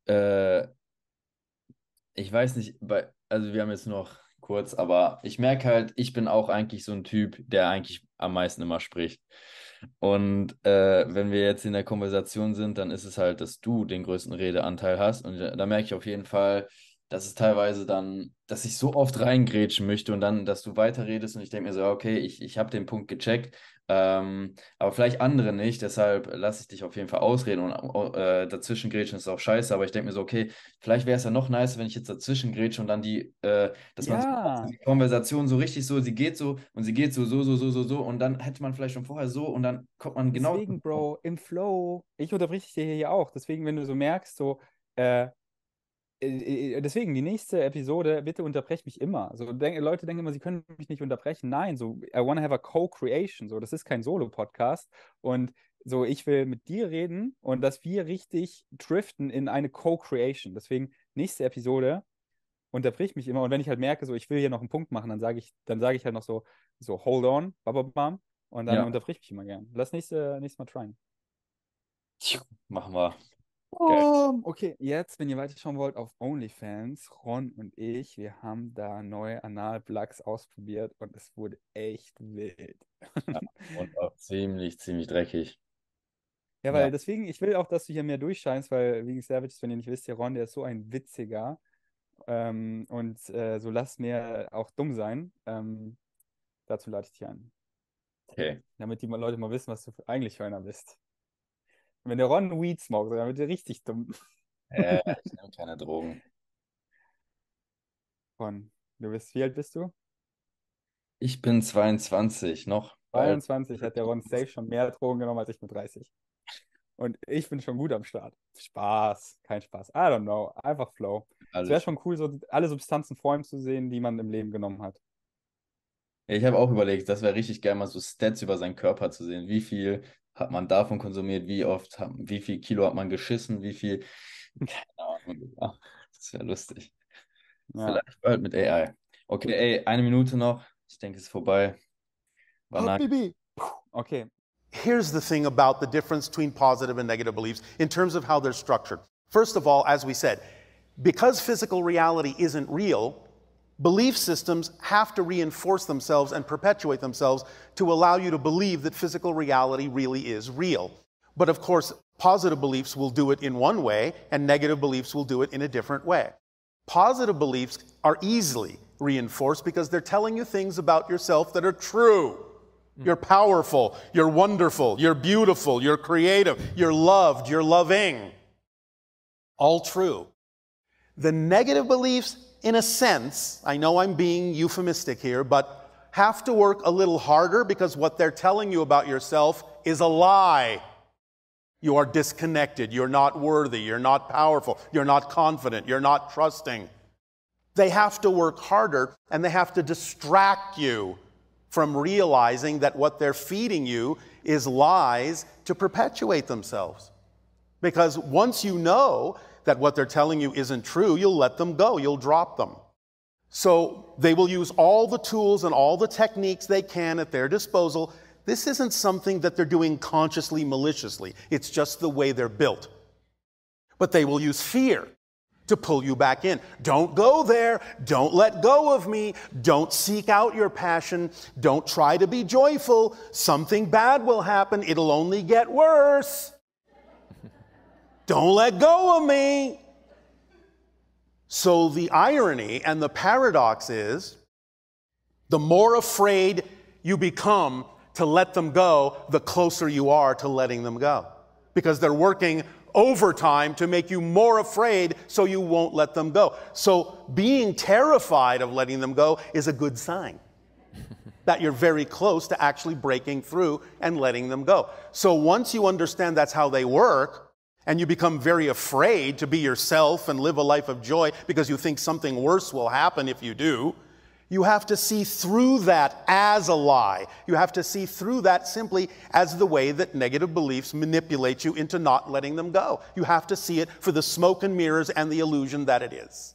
Äh, ich weiß nicht, bei, also wir haben jetzt noch kurz, aber ich merke halt, ich bin auch eigentlich so ein Typ, der eigentlich am meisten immer spricht. Und äh, wenn wir jetzt in der Konversation sind, dann ist es halt, dass du den größten Redeanteil hast. Und äh, da merke ich auf jeden Fall, dass es teilweise dann, dass ich so oft reingrätschen möchte und dann, dass du weiterredest und ich denke mir so, okay, ich, ich habe den Punkt gecheckt, ähm, aber vielleicht andere nicht, deshalb lasse ich dich auf jeden Fall ausreden und oh, äh, dazwischen grätschen ist auch scheiße, aber ich denke mir so, okay, vielleicht wäre es ja noch nicer, wenn ich jetzt dazwischen grätsche und dann die, äh, dass ja. so, die Konversation so richtig so, sie geht so und sie geht so, so, so, so, so, so und dann hätte man vielleicht schon vorher so und dann kommt man deswegen, genau. Deswegen, Bro, im Flow, ich unterbrich dich hier auch, deswegen, wenn du so merkst, so, äh, äh, äh, deswegen, die nächste Episode, bitte unterbrecht mich immer. So, denk, Leute denken immer, sie können mich nicht unterbrechen. Nein, so, I wanna have a co-creation. So, das ist kein Solo-Podcast. Und so, ich will mit dir reden und dass wir richtig driften in eine Co-Creation. Deswegen, nächste Episode, unterbricht mich immer. Und wenn ich halt merke, so, ich will hier noch einen Punkt machen, dann sage ich, dann sage ich halt noch so, so, hold on, bababam. Und dann ja. unterbricht mich immer gern. Lass nächste, nächstes Mal tryen. Machen wir. Um, okay, jetzt, wenn ihr weiterschauen wollt, auf OnlyFans, Ron und ich, wir haben da neue Analplugs ausprobiert und es wurde echt wild. Ja, und auch ziemlich, ziemlich dreckig. Ja, weil ja. deswegen, ich will auch, dass du hier mehr durchscheinst, weil wegen Savage, wenn ihr nicht wisst, der Ron, der ist so ein witziger. Ähm, und äh, so lass mir auch dumm sein. Ähm, dazu lade ich dich an. Okay. Damit die Leute mal wissen, was du eigentlich für einer bist. Wenn der Ron Weed smoked, dann wird der richtig dumm. Äh, ich nehme keine Drogen. Ron, du bist, wie alt bist du? Ich bin 22, noch. 22 hat der Ron safe schon mehr Drogen genommen als ich mit 30. Und ich bin schon gut am Start. Spaß, kein Spaß. I don't know. Einfach Flow. Alles. Es wäre schon cool, so alle Substanzen vor ihm zu sehen, die man im Leben genommen hat. Ich habe auch überlegt, das wäre richtig geil, mal so Stats über seinen Körper zu sehen. Wie viel hat man davon konsumiert, wie oft, wie viel Kilo hat man geschissen, wie viel. Keine Ahnung. Das wäre lustig. Ja. Vielleicht bald mit AI. Okay, ey, eine Minute noch. Ich denke, es ist vorbei. War oh, Okay. Here's the thing about the difference between positive and negative beliefs in terms of how they're structured. First of all, as we said, because physical reality isn't real, belief systems have to reinforce themselves and perpetuate themselves to allow you to believe that physical reality really is real. But of course, positive beliefs will do it in one way, and negative beliefs will do it in a different way. Positive beliefs are easily reinforced because they're telling you things about yourself that are true. Hmm. You're powerful, you're wonderful, you're beautiful, you're creative, you're loved, you're loving. All true. The negative beliefs in a sense, I know I'm being euphemistic here, but have to work a little harder because what they're telling you about yourself is a lie. You are disconnected. You're not worthy. You're not powerful. You're not confident. You're not trusting. They have to work harder and they have to distract you from realizing that what they're feeding you is lies to perpetuate themselves. Because once you know that what they're telling you isn't true, you'll let them go, you'll drop them. So they will use all the tools and all the techniques they can at their disposal. This isn't something that they're doing consciously, maliciously, it's just the way they're built. But they will use fear to pull you back in. Don't go there. Don't let go of me. Don't seek out your passion. Don't try to be joyful. Something bad will happen. It'll only get worse. Don't let go of me. So the irony and the paradox is the more afraid you become to let them go, the closer you are to letting them go. Because they're working overtime to make you more afraid so you won't let them go. So being terrified of letting them go is a good sign that you're very close to actually breaking through and letting them go. So once you understand that's how they work, and you become very afraid to be yourself and live a life of joy because you think something worse will happen if you do. You have to see through that as a lie. You have to see through that simply as the way that negative beliefs manipulate you into not letting them go. You have to see it for the smoke and mirrors and the illusion that it is.